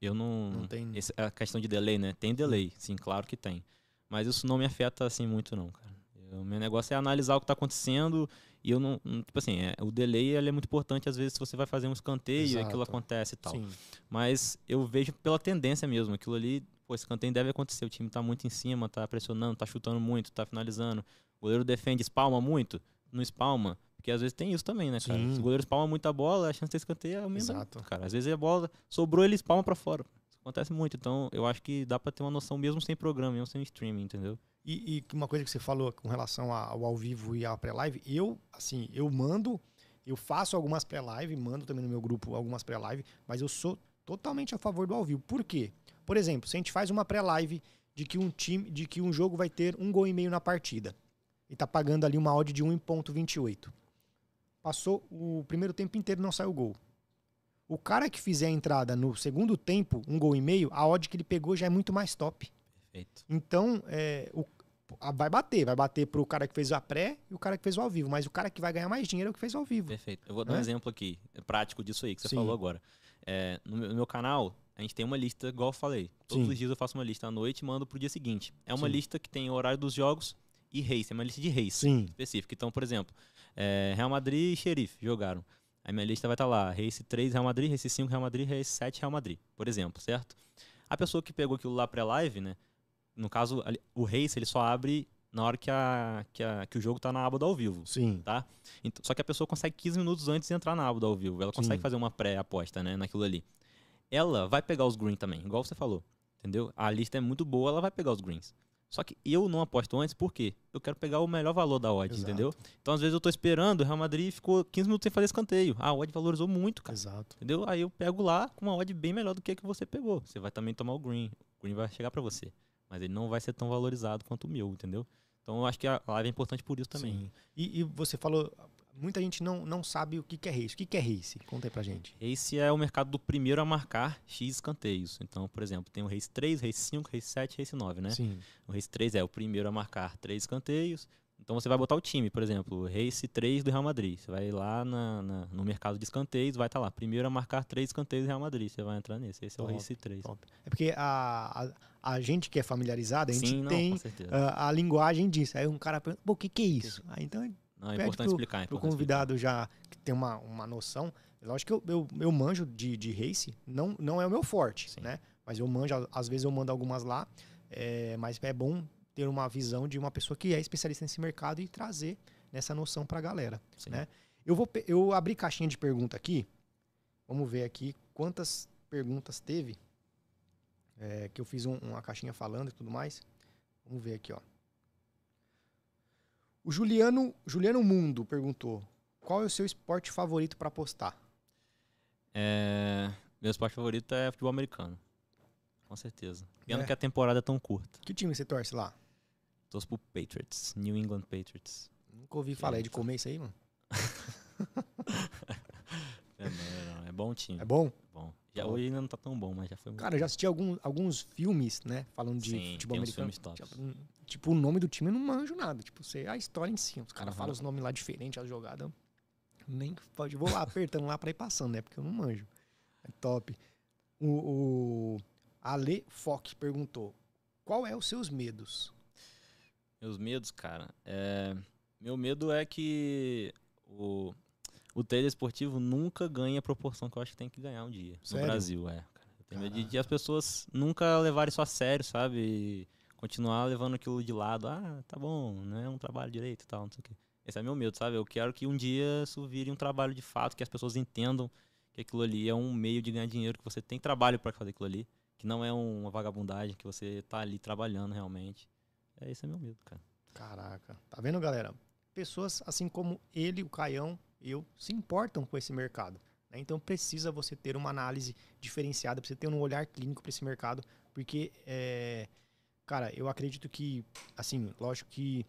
Eu não. Não tem. Esse, a questão de delay, né? Tem delay, sim, claro que tem. Mas isso não me afeta assim muito, não, cara. O meu negócio é analisar o que está acontecendo e eu não. Hum, tipo assim, é, o delay é muito importante, às vezes, se você vai fazer um escanteio Exato. aquilo acontece e tal. Sim. Mas eu vejo pela tendência mesmo, aquilo ali pô, esse canteio deve acontecer, o time tá muito em cima, tá pressionando, tá chutando muito, tá finalizando. O goleiro defende, espalma muito, não espalma. Porque às vezes tem isso também, né, cara? Sim. Os goleiros muito muita bola, a chance de escanteio é aumenta. Exato. Cara, às vezes a bola sobrou, ele espalma para fora. Isso acontece muito. Então, eu acho que dá para ter uma noção mesmo sem programa, mesmo sem streaming, entendeu? E, e uma coisa que você falou com relação ao ao vivo e à pré-live, eu, assim, eu mando, eu faço algumas pré-live, mando também no meu grupo algumas pré-live, mas eu sou totalmente a favor do ao vivo. Por quê? Por exemplo, se a gente faz uma pré-live de que um time, de que um jogo vai ter um gol e meio na partida e tá pagando ali uma odd de 1.28. Passou o primeiro tempo inteiro não saiu gol. O cara que fizer a entrada no segundo tempo, um gol e meio, a odd que ele pegou já é muito mais top. Perfeito. Então, é, o, a, vai bater. Vai bater pro cara que fez a pré e o cara que fez o ao vivo. Mas o cara que vai ganhar mais dinheiro é o que fez ao vivo. Perfeito. Eu vou dar um né? exemplo aqui, é prático disso aí que você Sim. falou agora. É, no, meu, no meu canal, a gente tem uma lista, igual eu falei. Todos Sim. os dias eu faço uma lista à noite e mando pro dia seguinte. É uma Sim. lista que tem o horário dos jogos e race. É uma lista de race Sim. específica. Então, por exemplo, é, Real Madrid e Xerife jogaram. A minha lista vai estar tá lá, race 3 Real Madrid, race 5 Real Madrid, race 7 Real Madrid, por exemplo, certo? A pessoa que pegou aquilo lá pré-live, né? No caso, o race ele só abre na hora que, a, que, a, que o jogo está na aba do ao vivo. Sim. Tá? Então, só que a pessoa consegue 15 minutos antes de entrar na aba do ao vivo. Ela consegue Sim. fazer uma pré-aposta, né? Naquilo ali ela vai pegar os greens também, igual você falou. Entendeu? A lista é muito boa, ela vai pegar os greens. Só que eu não aposto antes, porque Eu quero pegar o melhor valor da odd, Exato. entendeu? Então, às vezes, eu tô esperando, o Real Madrid ficou 15 minutos sem fazer escanteio. Ah, a odd valorizou muito, cara. Exato. Entendeu? Aí eu pego lá com uma odd bem melhor do que a que você pegou. Você vai também tomar o green. O green vai chegar para você. Mas ele não vai ser tão valorizado quanto o meu, entendeu? Então, eu acho que a live é importante por isso também. Sim. E, e você falou muita gente não, não sabe o que, é race. O que, é race? Conta aí pra gente. Race é o mercado do primeiro a marcar X escanteios. Então, por exemplo, tem o race 3, race 5, race 7, race 9, né? Sim. O race 3 é o primeiro a marcar 3 escanteios. Então você vai botar o time, por exemplo, race 3 do Real Madrid. Você vai lá na, na no mercado de escanteios, vai estar tá lá. Primeiro a marcar 3 escanteios do Real Madrid. Você vai entrar nesse. Esse top, é o race 3. Top. É porque a, a, a, gente que é familiarizado, a gente Sim, não, tem a, ah, a linguagem disso. Aí um cara pergunta, pô, o que, que é isso? Aí, então não, é Pede importante pro, explicar. É importante o convidado explicar. já que tem uma, uma noção. É lógico que eu, eu, eu manjo de, de race, não, não é o meu forte, Sim. né? Mas eu manjo, às vezes eu mando algumas lá, é, mas é bom ter uma visão de uma pessoa que é especialista nesse mercado e trazer nessa noção para a galera, Sim. né? Eu vou eu abri caixinha de pergunta aqui. Vamos ver aqui quantas perguntas teve. É, que eu fiz um, uma caixinha falando e tudo mais. Vamos ver aqui, ó. O Juliano, Juliano Mundo perguntou: qual é o seu esporte favorito para apostar? É, meu esporte favorito é futebol americano. Com certeza. Vendo é. que a temporada é tão curta. Que time você torce lá? Torço pro Patriots, New England Patriots. Nunca ouvi que falar. É, de comer isso aí, mano? É, é, não, é bom time. É bom? bom. Já, Hoje ainda não tá tão bom, mas já foi muito Cara, bom. já assisti algum, alguns filmes, né? Falando de Sim, futebol tem americano. Uns filmes tops. Tipo, o nome do time eu não manjo nada. Tipo, você a história em si. Os caras uhum. falam os nomes lá diferente, a jogada. Nem pode. Vou lá apertando lá pra ir passando, né? Porque eu não manjo. É top. O, o Ale Fock perguntou: qual é os seus medos? Meus medos, cara. É... Meu medo é que o, o trailer esportivo nunca ganha a proporção que eu acho que tem que ganhar um dia. Sério? No Brasil, é. Cara. Eu tenho medo de, de as pessoas nunca levarem isso a sério, sabe? E continuar levando aquilo de lado. Ah, tá bom, não é um trabalho direito e tal, não sei o quê. Esse é meu medo, sabe? Eu quero que um dia isso vire um trabalho de fato, que as pessoas entendam que aquilo ali é um meio de ganhar dinheiro, que você tem trabalho para fazer aquilo ali, que não é uma vagabundagem, que você tá ali trabalhando realmente. É esse é meu medo, cara. Caraca. Tá vendo, galera? Pessoas assim como ele, o Caião, eu, se importam com esse mercado. Né? Então precisa você ter uma análise diferenciada, precisa ter um olhar clínico para esse mercado, porque é, Cara, eu acredito que, assim, lógico que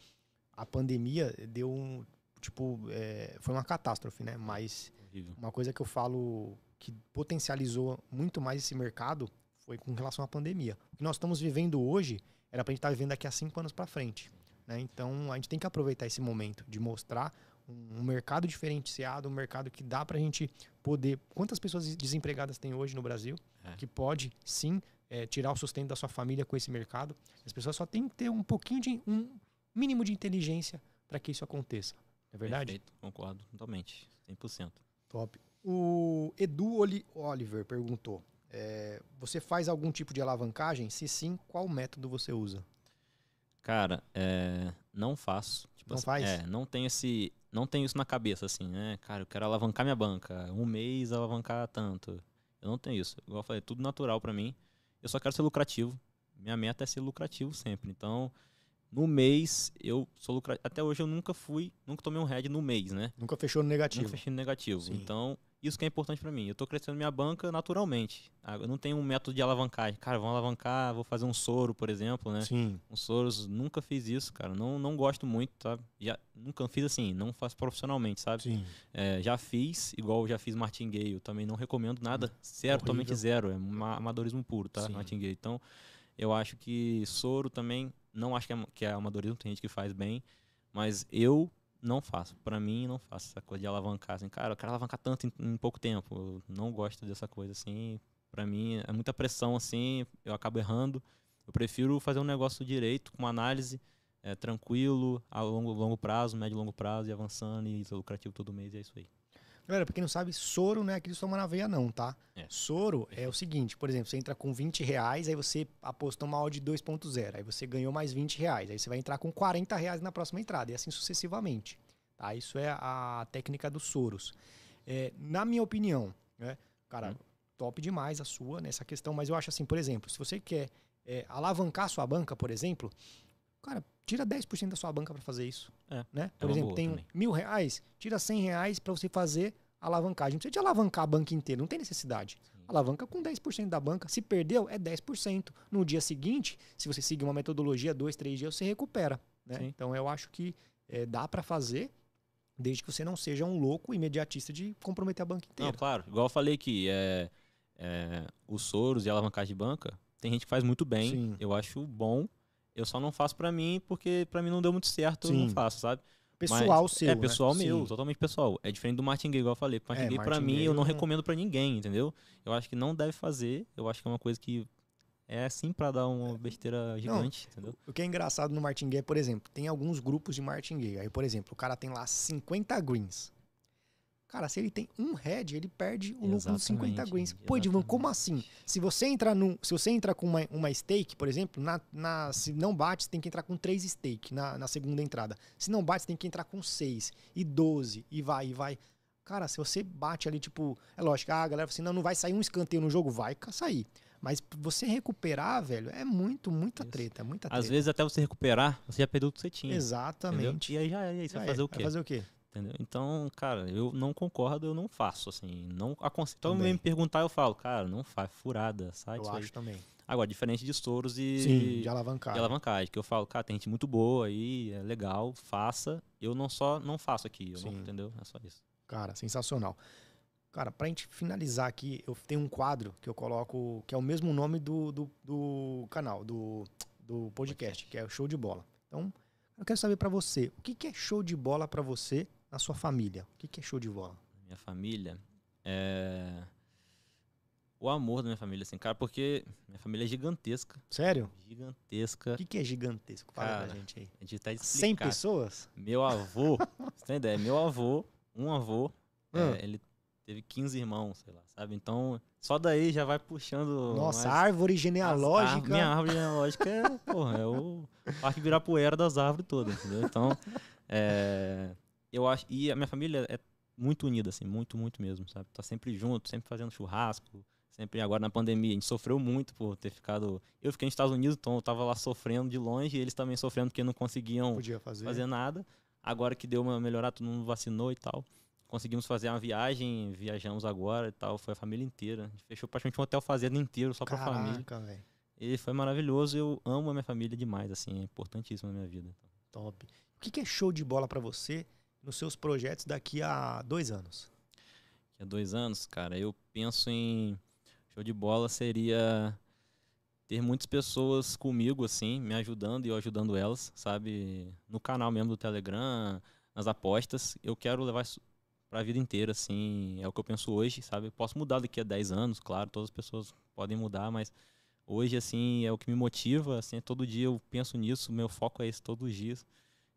a pandemia deu um. Tipo, é, foi uma catástrofe, né? Mas Horrível. uma coisa que eu falo que potencializou muito mais esse mercado foi com relação à pandemia. O que nós estamos vivendo hoje era pra gente estar tá vivendo daqui a cinco anos para frente. Né? Então a gente tem que aproveitar esse momento de mostrar um mercado diferenciado, um mercado que dá para a gente poder. Quantas pessoas desempregadas tem hoje no Brasil? É. Que pode sim é, tirar o sustento da sua família com esse mercado. As pessoas só têm que ter um pouquinho de um mínimo de inteligência para que isso aconteça. É verdade? Perfeito, concordo totalmente, 100%. Top. O Edu Oliver perguntou: é, você faz algum tipo de alavancagem? Se sim, qual método você usa? Cara, é, não faço. Tipo, não assim, faz? É, não tenho esse, não tenho isso na cabeça assim, né? Cara, eu quero alavancar minha banca, um mês alavancar tanto. Eu não tenho isso. Igual eu falei, tudo natural para mim eu só quero ser lucrativo. Minha meta é ser lucrativo sempre. Então, no mês, eu sou lucrativo. Até hoje eu nunca fui, nunca tomei um head no mês, né? Nunca fechou no negativo. Nunca fechei no negativo. Sim. Então, isso que é importante para mim. Eu estou crescendo minha banca naturalmente. Ah, eu não tenho um método de alavancagem. Cara, vou alavancar, vou fazer um soro, por exemplo, né? Sim. Um soros, nunca fiz isso, cara. Não, não gosto muito, sabe? Tá? Já, nunca fiz assim, não faço profissionalmente, sabe? Sim. É, já fiz, igual já fiz martingale. também não recomendo nada, hum. certamente zero. É amadorismo puro, tá? Sim. Martingale. Então, eu acho que soro também, não acho que é, que é amadorismo, tem gente que faz bem. Mas eu não faço. Para mim, não faço essa coisa de alavancar. Assim, cara, eu quero alavancar tanto em, em pouco tempo. Eu não gosto dessa coisa assim. Para mim, é muita pressão assim. Eu acabo errando. Eu prefiro fazer um negócio direito, com uma análise é, tranquilo, a longo, longo prazo, médio e longo prazo, e avançando, e ser lucrativo todo mês, e é isso aí. Galera, pra quem não sabe, soro não é aquilo que toma na veia, não, tá? É. Soro é. o seguinte, por exemplo, você entra com 20 reais, aí você apostou uma odd 2.0, aí você ganhou mais 20 reais, aí você vai entrar com 40 reais na próxima entrada, e assim sucessivamente. Tá? Isso é a técnica dos soros. É, na minha opinião, né? Cara, hum. top demais a sua nessa questão, mas eu acho assim, por exemplo, se você quer é, alavancar sua banca, por exemplo, Cara, tira 10% da sua banca para fazer isso. É, né? É por é exemplo, tem também. mil reais, tira 100 reais para você fazer alavancagem. Não precisa de alavancar a banca inteira, não tem necessidade. Sim. Alavanca com 10% da banca. Se perdeu, é 10%. No dia seguinte, se você seguir uma metodologia, dois, três dias, você recupera. Né? Então, eu acho que é, dá para fazer, desde que você não seja um louco imediatista de comprometer a banca inteira. Não, claro. Igual eu falei que é, é, os soros e a alavancagem de banca, tem gente que faz muito bem. Sim. Eu acho bom. Eu só não faço para mim porque para mim não deu muito certo, Sim. eu não faço, sabe? Pessoal Mas, seu. É né? pessoal né? meu, Sim. totalmente pessoal. É diferente do Martin Gay, igual eu falei. Martin é, Gay, pra mim, eu não é recomendo para ninguém, entendeu? Eu acho que não deve fazer. Eu acho que é uma coisa que é assim para dar uma besteira gigante, não, entendeu? O que é engraçado no Martin Gay, é, por exemplo, tem alguns grupos de Martin Gay. Aí, por exemplo, o cara tem lá 50 greens. Cara, se ele tem um head, ele perde o lucro dos 50 grains. Pô, Edvan, como assim? Se você entrar num, se você entra com uma, uma stake, por exemplo, na, na, se não bate, você tem que entrar com três stake na, na segunda entrada. Se não bate, você tem que entrar com seis e 12 e vai e vai. Cara, se você bate ali, tipo, é lógico, ah, a galera fala assim, não, não vai sair um escanteio no jogo, vai sair. Mas você recuperar, velho, é muito, muita Isso. treta, é muita treta. Às vezes até você recuperar, você já perdeu o que você tinha. Exatamente. Entendeu? E aí já é, aí você já vai é. fazer é. o quê? Vai fazer o quê? Entendeu? Então, cara, eu não concordo, eu não faço, assim, não aconselho. Então, me perguntar, eu falo, cara, não faz furada, sai eu acho aí. também. Agora, diferente de estouros e... Sim, de alavancagem. De alavancagem, que eu falo, cara, tem gente muito boa aí, é legal, faça. Eu não só não faço aqui, não, entendeu? É só isso. Cara, sensacional. Cara, pra gente finalizar aqui, eu tenho um quadro que eu coloco, que é o mesmo nome do, do, do canal, do, do podcast, que é o Show de Bola. Então, eu quero saber para você, o que, que é show de bola para você na sua família? O que, que é show de bola? Minha família é. O amor da minha família, assim, cara, porque minha família é gigantesca. Sério? Gigantesca. O que, que é gigantesco? Fala cara, pra gente aí. A gente tá explicando. 100 pessoas? Meu avô, você tem ideia? Meu avô, um avô, hum. é, ah. ele teve 15 irmãos, sei lá, sabe? Então, só daí já vai puxando. Nossa, árvore genealógica. minha árvore genealógica é, porra, é o parque Ibirapuera das árvores todas, entendeu? Então, é, eu acho. E a minha família é muito unida, assim, muito, muito mesmo, sabe? Tá sempre junto, sempre fazendo churrasco, sempre agora na pandemia. A gente sofreu muito por ter ficado. Eu fiquei nos Estados Unidos, então eu tava lá sofrendo de longe e eles também sofrendo porque não conseguiam fazer. fazer. nada. Agora que deu uma melhorada, todo mundo vacinou e tal. Conseguimos fazer uma viagem, viajamos agora e tal. Foi a família inteira. A gente fechou praticamente um hotel fazendo inteiro só para família. Véio. E foi maravilhoso. Eu amo a minha família demais, assim, é importantíssimo na minha vida. Então. Top. O que é show de bola para você? nos seus projetos daqui a dois anos? Daqui a dois anos, cara, eu penso em. Show de bola seria ter muitas pessoas comigo, assim, me ajudando e eu ajudando elas, sabe? No canal mesmo do Telegram, nas apostas. Eu quero levar isso pra vida inteira, assim. É o que eu penso hoje, sabe? Posso mudar daqui a 10 anos, claro, todas as pessoas podem mudar, mas hoje, assim, é o que me motiva, assim, é todo dia eu penso nisso, meu foco é esse todos os dias.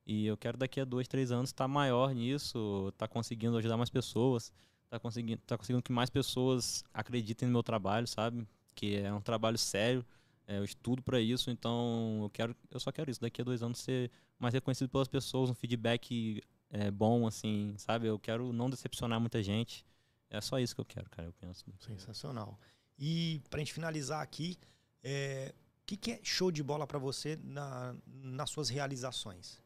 E eu quero daqui a dois, três anos estar tá maior nisso, estar tá conseguindo ajudar mais pessoas, estar tá conseguindo, tá conseguindo que mais pessoas acreditem no meu trabalho, sabe? Que é um trabalho sério, é, eu estudo para isso, então eu quero, eu só quero isso. Daqui a dois anos ser mais reconhecido pelas pessoas, um feedback é, bom, assim, sabe? Eu quero não decepcionar muita gente. É só isso que eu quero, cara, eu penso. Sensacional. E pra gente finalizar aqui, é, o que, que, é show de bola para você na, nas suas realizações?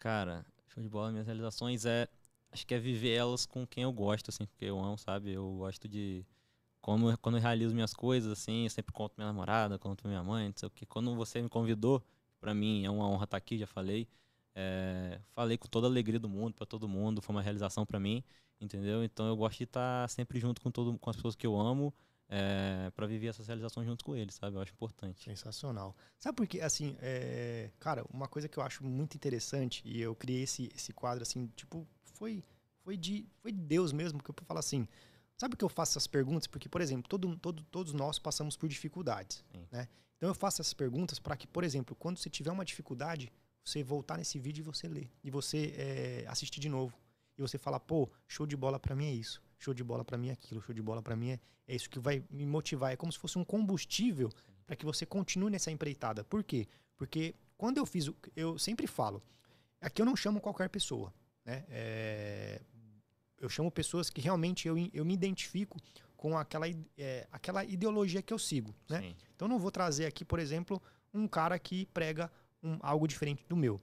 Cara, show de bola. Minhas realizações é. Acho que é viver elas com quem eu gosto, assim, porque eu amo, sabe? Eu gosto de. Como, quando eu realizo minhas coisas, assim, eu sempre conto minha namorada, conto minha mãe, não sei o quê. Quando você me convidou, para mim é uma honra estar tá aqui, já falei. É, falei com toda a alegria do mundo, para todo mundo, foi uma realização para mim, entendeu? Então eu gosto de estar tá sempre junto com, todo, com as pessoas que eu amo é, para viver essas realizações junto com ele, sabe? Eu acho importante. Sensacional. Sabe por quê? Assim, é, cara, uma coisa que eu acho muito interessante, e eu criei esse, esse quadro assim, tipo, foi, foi, de, foi de Deus mesmo, que eu falo assim. Sabe que eu faço essas perguntas? Porque, por exemplo, todo, todo, todos nós passamos por dificuldades. Sim. Né? Então eu faço essas perguntas para que, por exemplo, quando você tiver uma dificuldade, você voltar nesse vídeo e você ler. E você é, assistir de novo. E você fala, pô, show de bola para mim é isso show de bola para mim é aquilo, show de bola para mim é, é isso que vai me motivar. É como se fosse um combustível para que você continue nessa empreitada. Por quê? Porque quando eu fiz, eu sempre falo, aqui eu não chamo qualquer pessoa, né? É, eu chamo pessoas que realmente eu, eu me identifico com aquela, é, aquela ideologia que eu sigo, né? Sim. Então não vou trazer aqui, por exemplo, um cara que prega um, algo diferente do meu.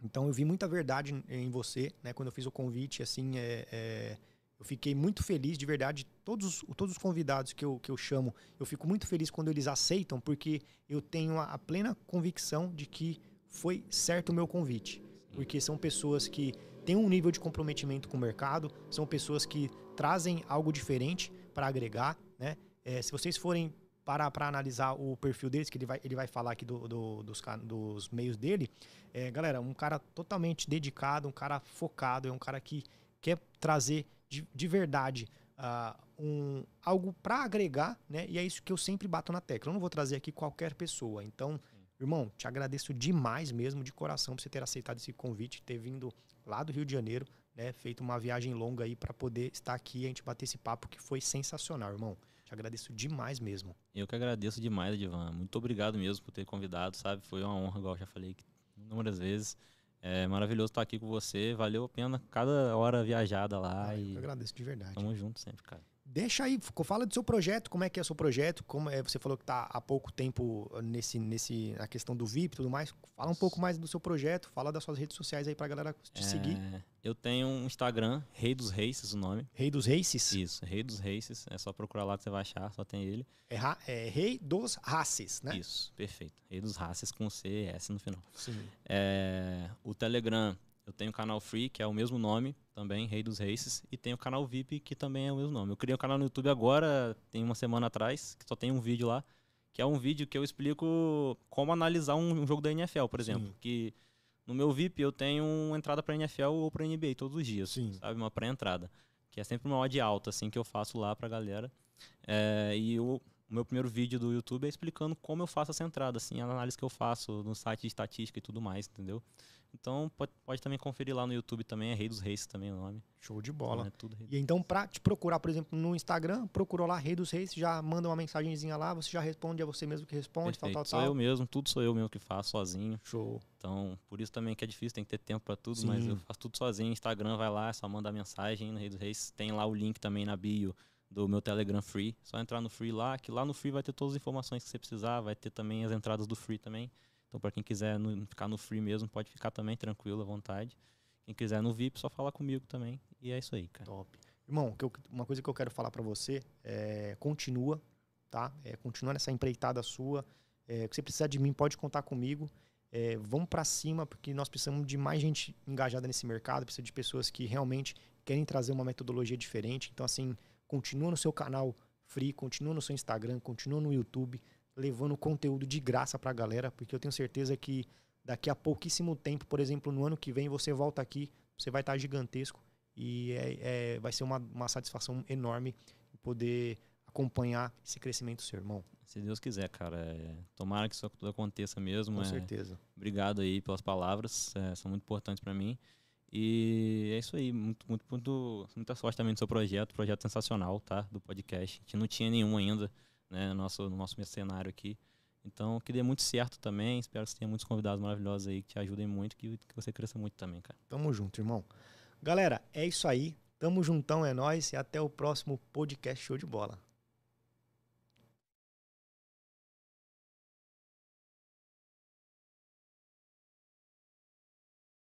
Então eu vi muita verdade em você, né? Quando eu fiz o convite, assim, é, é eu fiquei muito feliz, de verdade, todos, todos os convidados que eu, que eu chamo, eu fico muito feliz quando eles aceitam, porque eu tenho a, a plena convicção de que foi certo o meu convite. Porque são pessoas que têm um nível de comprometimento com o mercado, são pessoas que trazem algo diferente para agregar. Né? É, se vocês forem para para analisar o perfil deles, que ele vai, ele vai falar aqui do, do dos, dos meios dele, é, galera, um cara totalmente dedicado, um cara focado, é um cara que quer trazer de, de verdade uh, um, algo para agregar, né? E é isso que eu sempre bato na tecla. Eu não vou trazer aqui qualquer pessoa. Então, irmão, te agradeço demais mesmo, de coração, por você ter aceitado esse convite, ter vindo lá do Rio de Janeiro, né? Feito uma viagem longa aí para poder estar aqui e a gente bater esse papo que foi sensacional, irmão. Te agradeço demais mesmo. Eu que agradeço demais, Divan. Muito obrigado mesmo por ter convidado, sabe? Foi uma honra, igual eu já falei inúmeras vezes. É maravilhoso estar aqui com você. Valeu a pena cada hora viajada lá. Ah, e... Eu agradeço de verdade. Tamo junto sempre, cara. Deixa aí, fala do seu projeto, como é que é o seu projeto, como é, você falou que está há pouco tempo nesse, nesse, na questão do VIP e tudo mais. Fala um pouco mais do seu projeto, fala das suas redes sociais aí para a galera te é, seguir. Eu tenho um Instagram, Rei dos Races, o nome. Rei dos Races? Isso, Rei dos Races. É só procurar lá que você vai achar, só tem ele. É, é Rei dos Races, né? Isso, perfeito. Rei dos Races com C S no final. Sim. É, o Telegram eu tenho o canal Free, que é o mesmo nome, também, Rei dos Races, e tenho o canal VIP, que também é o mesmo nome. Eu criei um canal no YouTube agora, tem uma semana atrás, que só tem um vídeo lá, que é um vídeo que eu explico como analisar um, jogo da NFL, por exemplo. Sim. Que no meu VIP eu tenho uma entrada para NFL ou para NBA todos os dias, Sim. sabe? Uma pré-entrada. Que é sempre uma odd alta, assim, que eu faço lá pra galera. É, e eu o meu primeiro vídeo do YouTube é explicando como eu faço essa entrada, assim, a análise que eu faço no site de estatística e tudo mais, entendeu? Então pode, pode também conferir lá no YouTube também, é Rei dos Reis também é o nome. Show de bola. Então, é e então para te procurar, por exemplo, no Instagram, procurou lá Rei dos Reis, já manda uma mensagenzinha lá, você já responde, é você mesmo que responde, Perfeito. tal, tal, tal. Sou eu mesmo, tudo sou eu mesmo que faço sozinho. Show. Então, por isso também que é difícil, tem que ter tempo para tudo, Sim. mas eu faço tudo sozinho, Instagram vai lá, é só manda a mensagem no Rei dos Reis, tem lá o link também na bio do meu Telegram Free. Só entrar no Free lá, que lá no Free vai ter todas as informações que você precisar, vai ter também as entradas do Free também. Então, para quem quiser no, ficar no Free mesmo, pode ficar também tranquilo, à vontade. Quem quiser no VIP, só falar comigo também. E é isso aí, cara. Top. Irmão, eu, uma coisa que eu quero falar para você é continua, tá? É, continua nessa empreitada sua. É, o que você precisar de mim, pode contar comigo. É, vamos para cima, porque nós precisamos de mais gente engajada nesse mercado, precisa de pessoas que realmente querem trazer uma metodologia diferente. Então, assim, Continua no seu canal free, continua no seu Instagram, continua no YouTube, levando conteúdo de graça para a galera, porque eu tenho certeza que daqui a pouquíssimo tempo, por exemplo, no ano que vem, você volta aqui, você vai estar tá gigantesco e é, é, vai ser uma, uma satisfação enorme poder acompanhar esse crescimento seu, irmão. Se Deus quiser, cara. É, tomara que isso tudo aconteça mesmo. Com é. certeza. Obrigado aí pelas palavras, é, são muito importantes para mim. E é isso aí, muito, muito, muito, muita sorte também no seu projeto, projeto sensacional, tá? Do podcast. A gente não tinha nenhum ainda, né, no nosso, no nosso mercenário aqui. Então, que dê muito certo também. Espero que você tenha muitos convidados maravilhosos aí que te ajudem muito, que, que você cresça muito também, cara. Tamo junto, irmão. Galera, é isso aí. Tamo juntão, é nós e até o próximo podcast Show de Bola.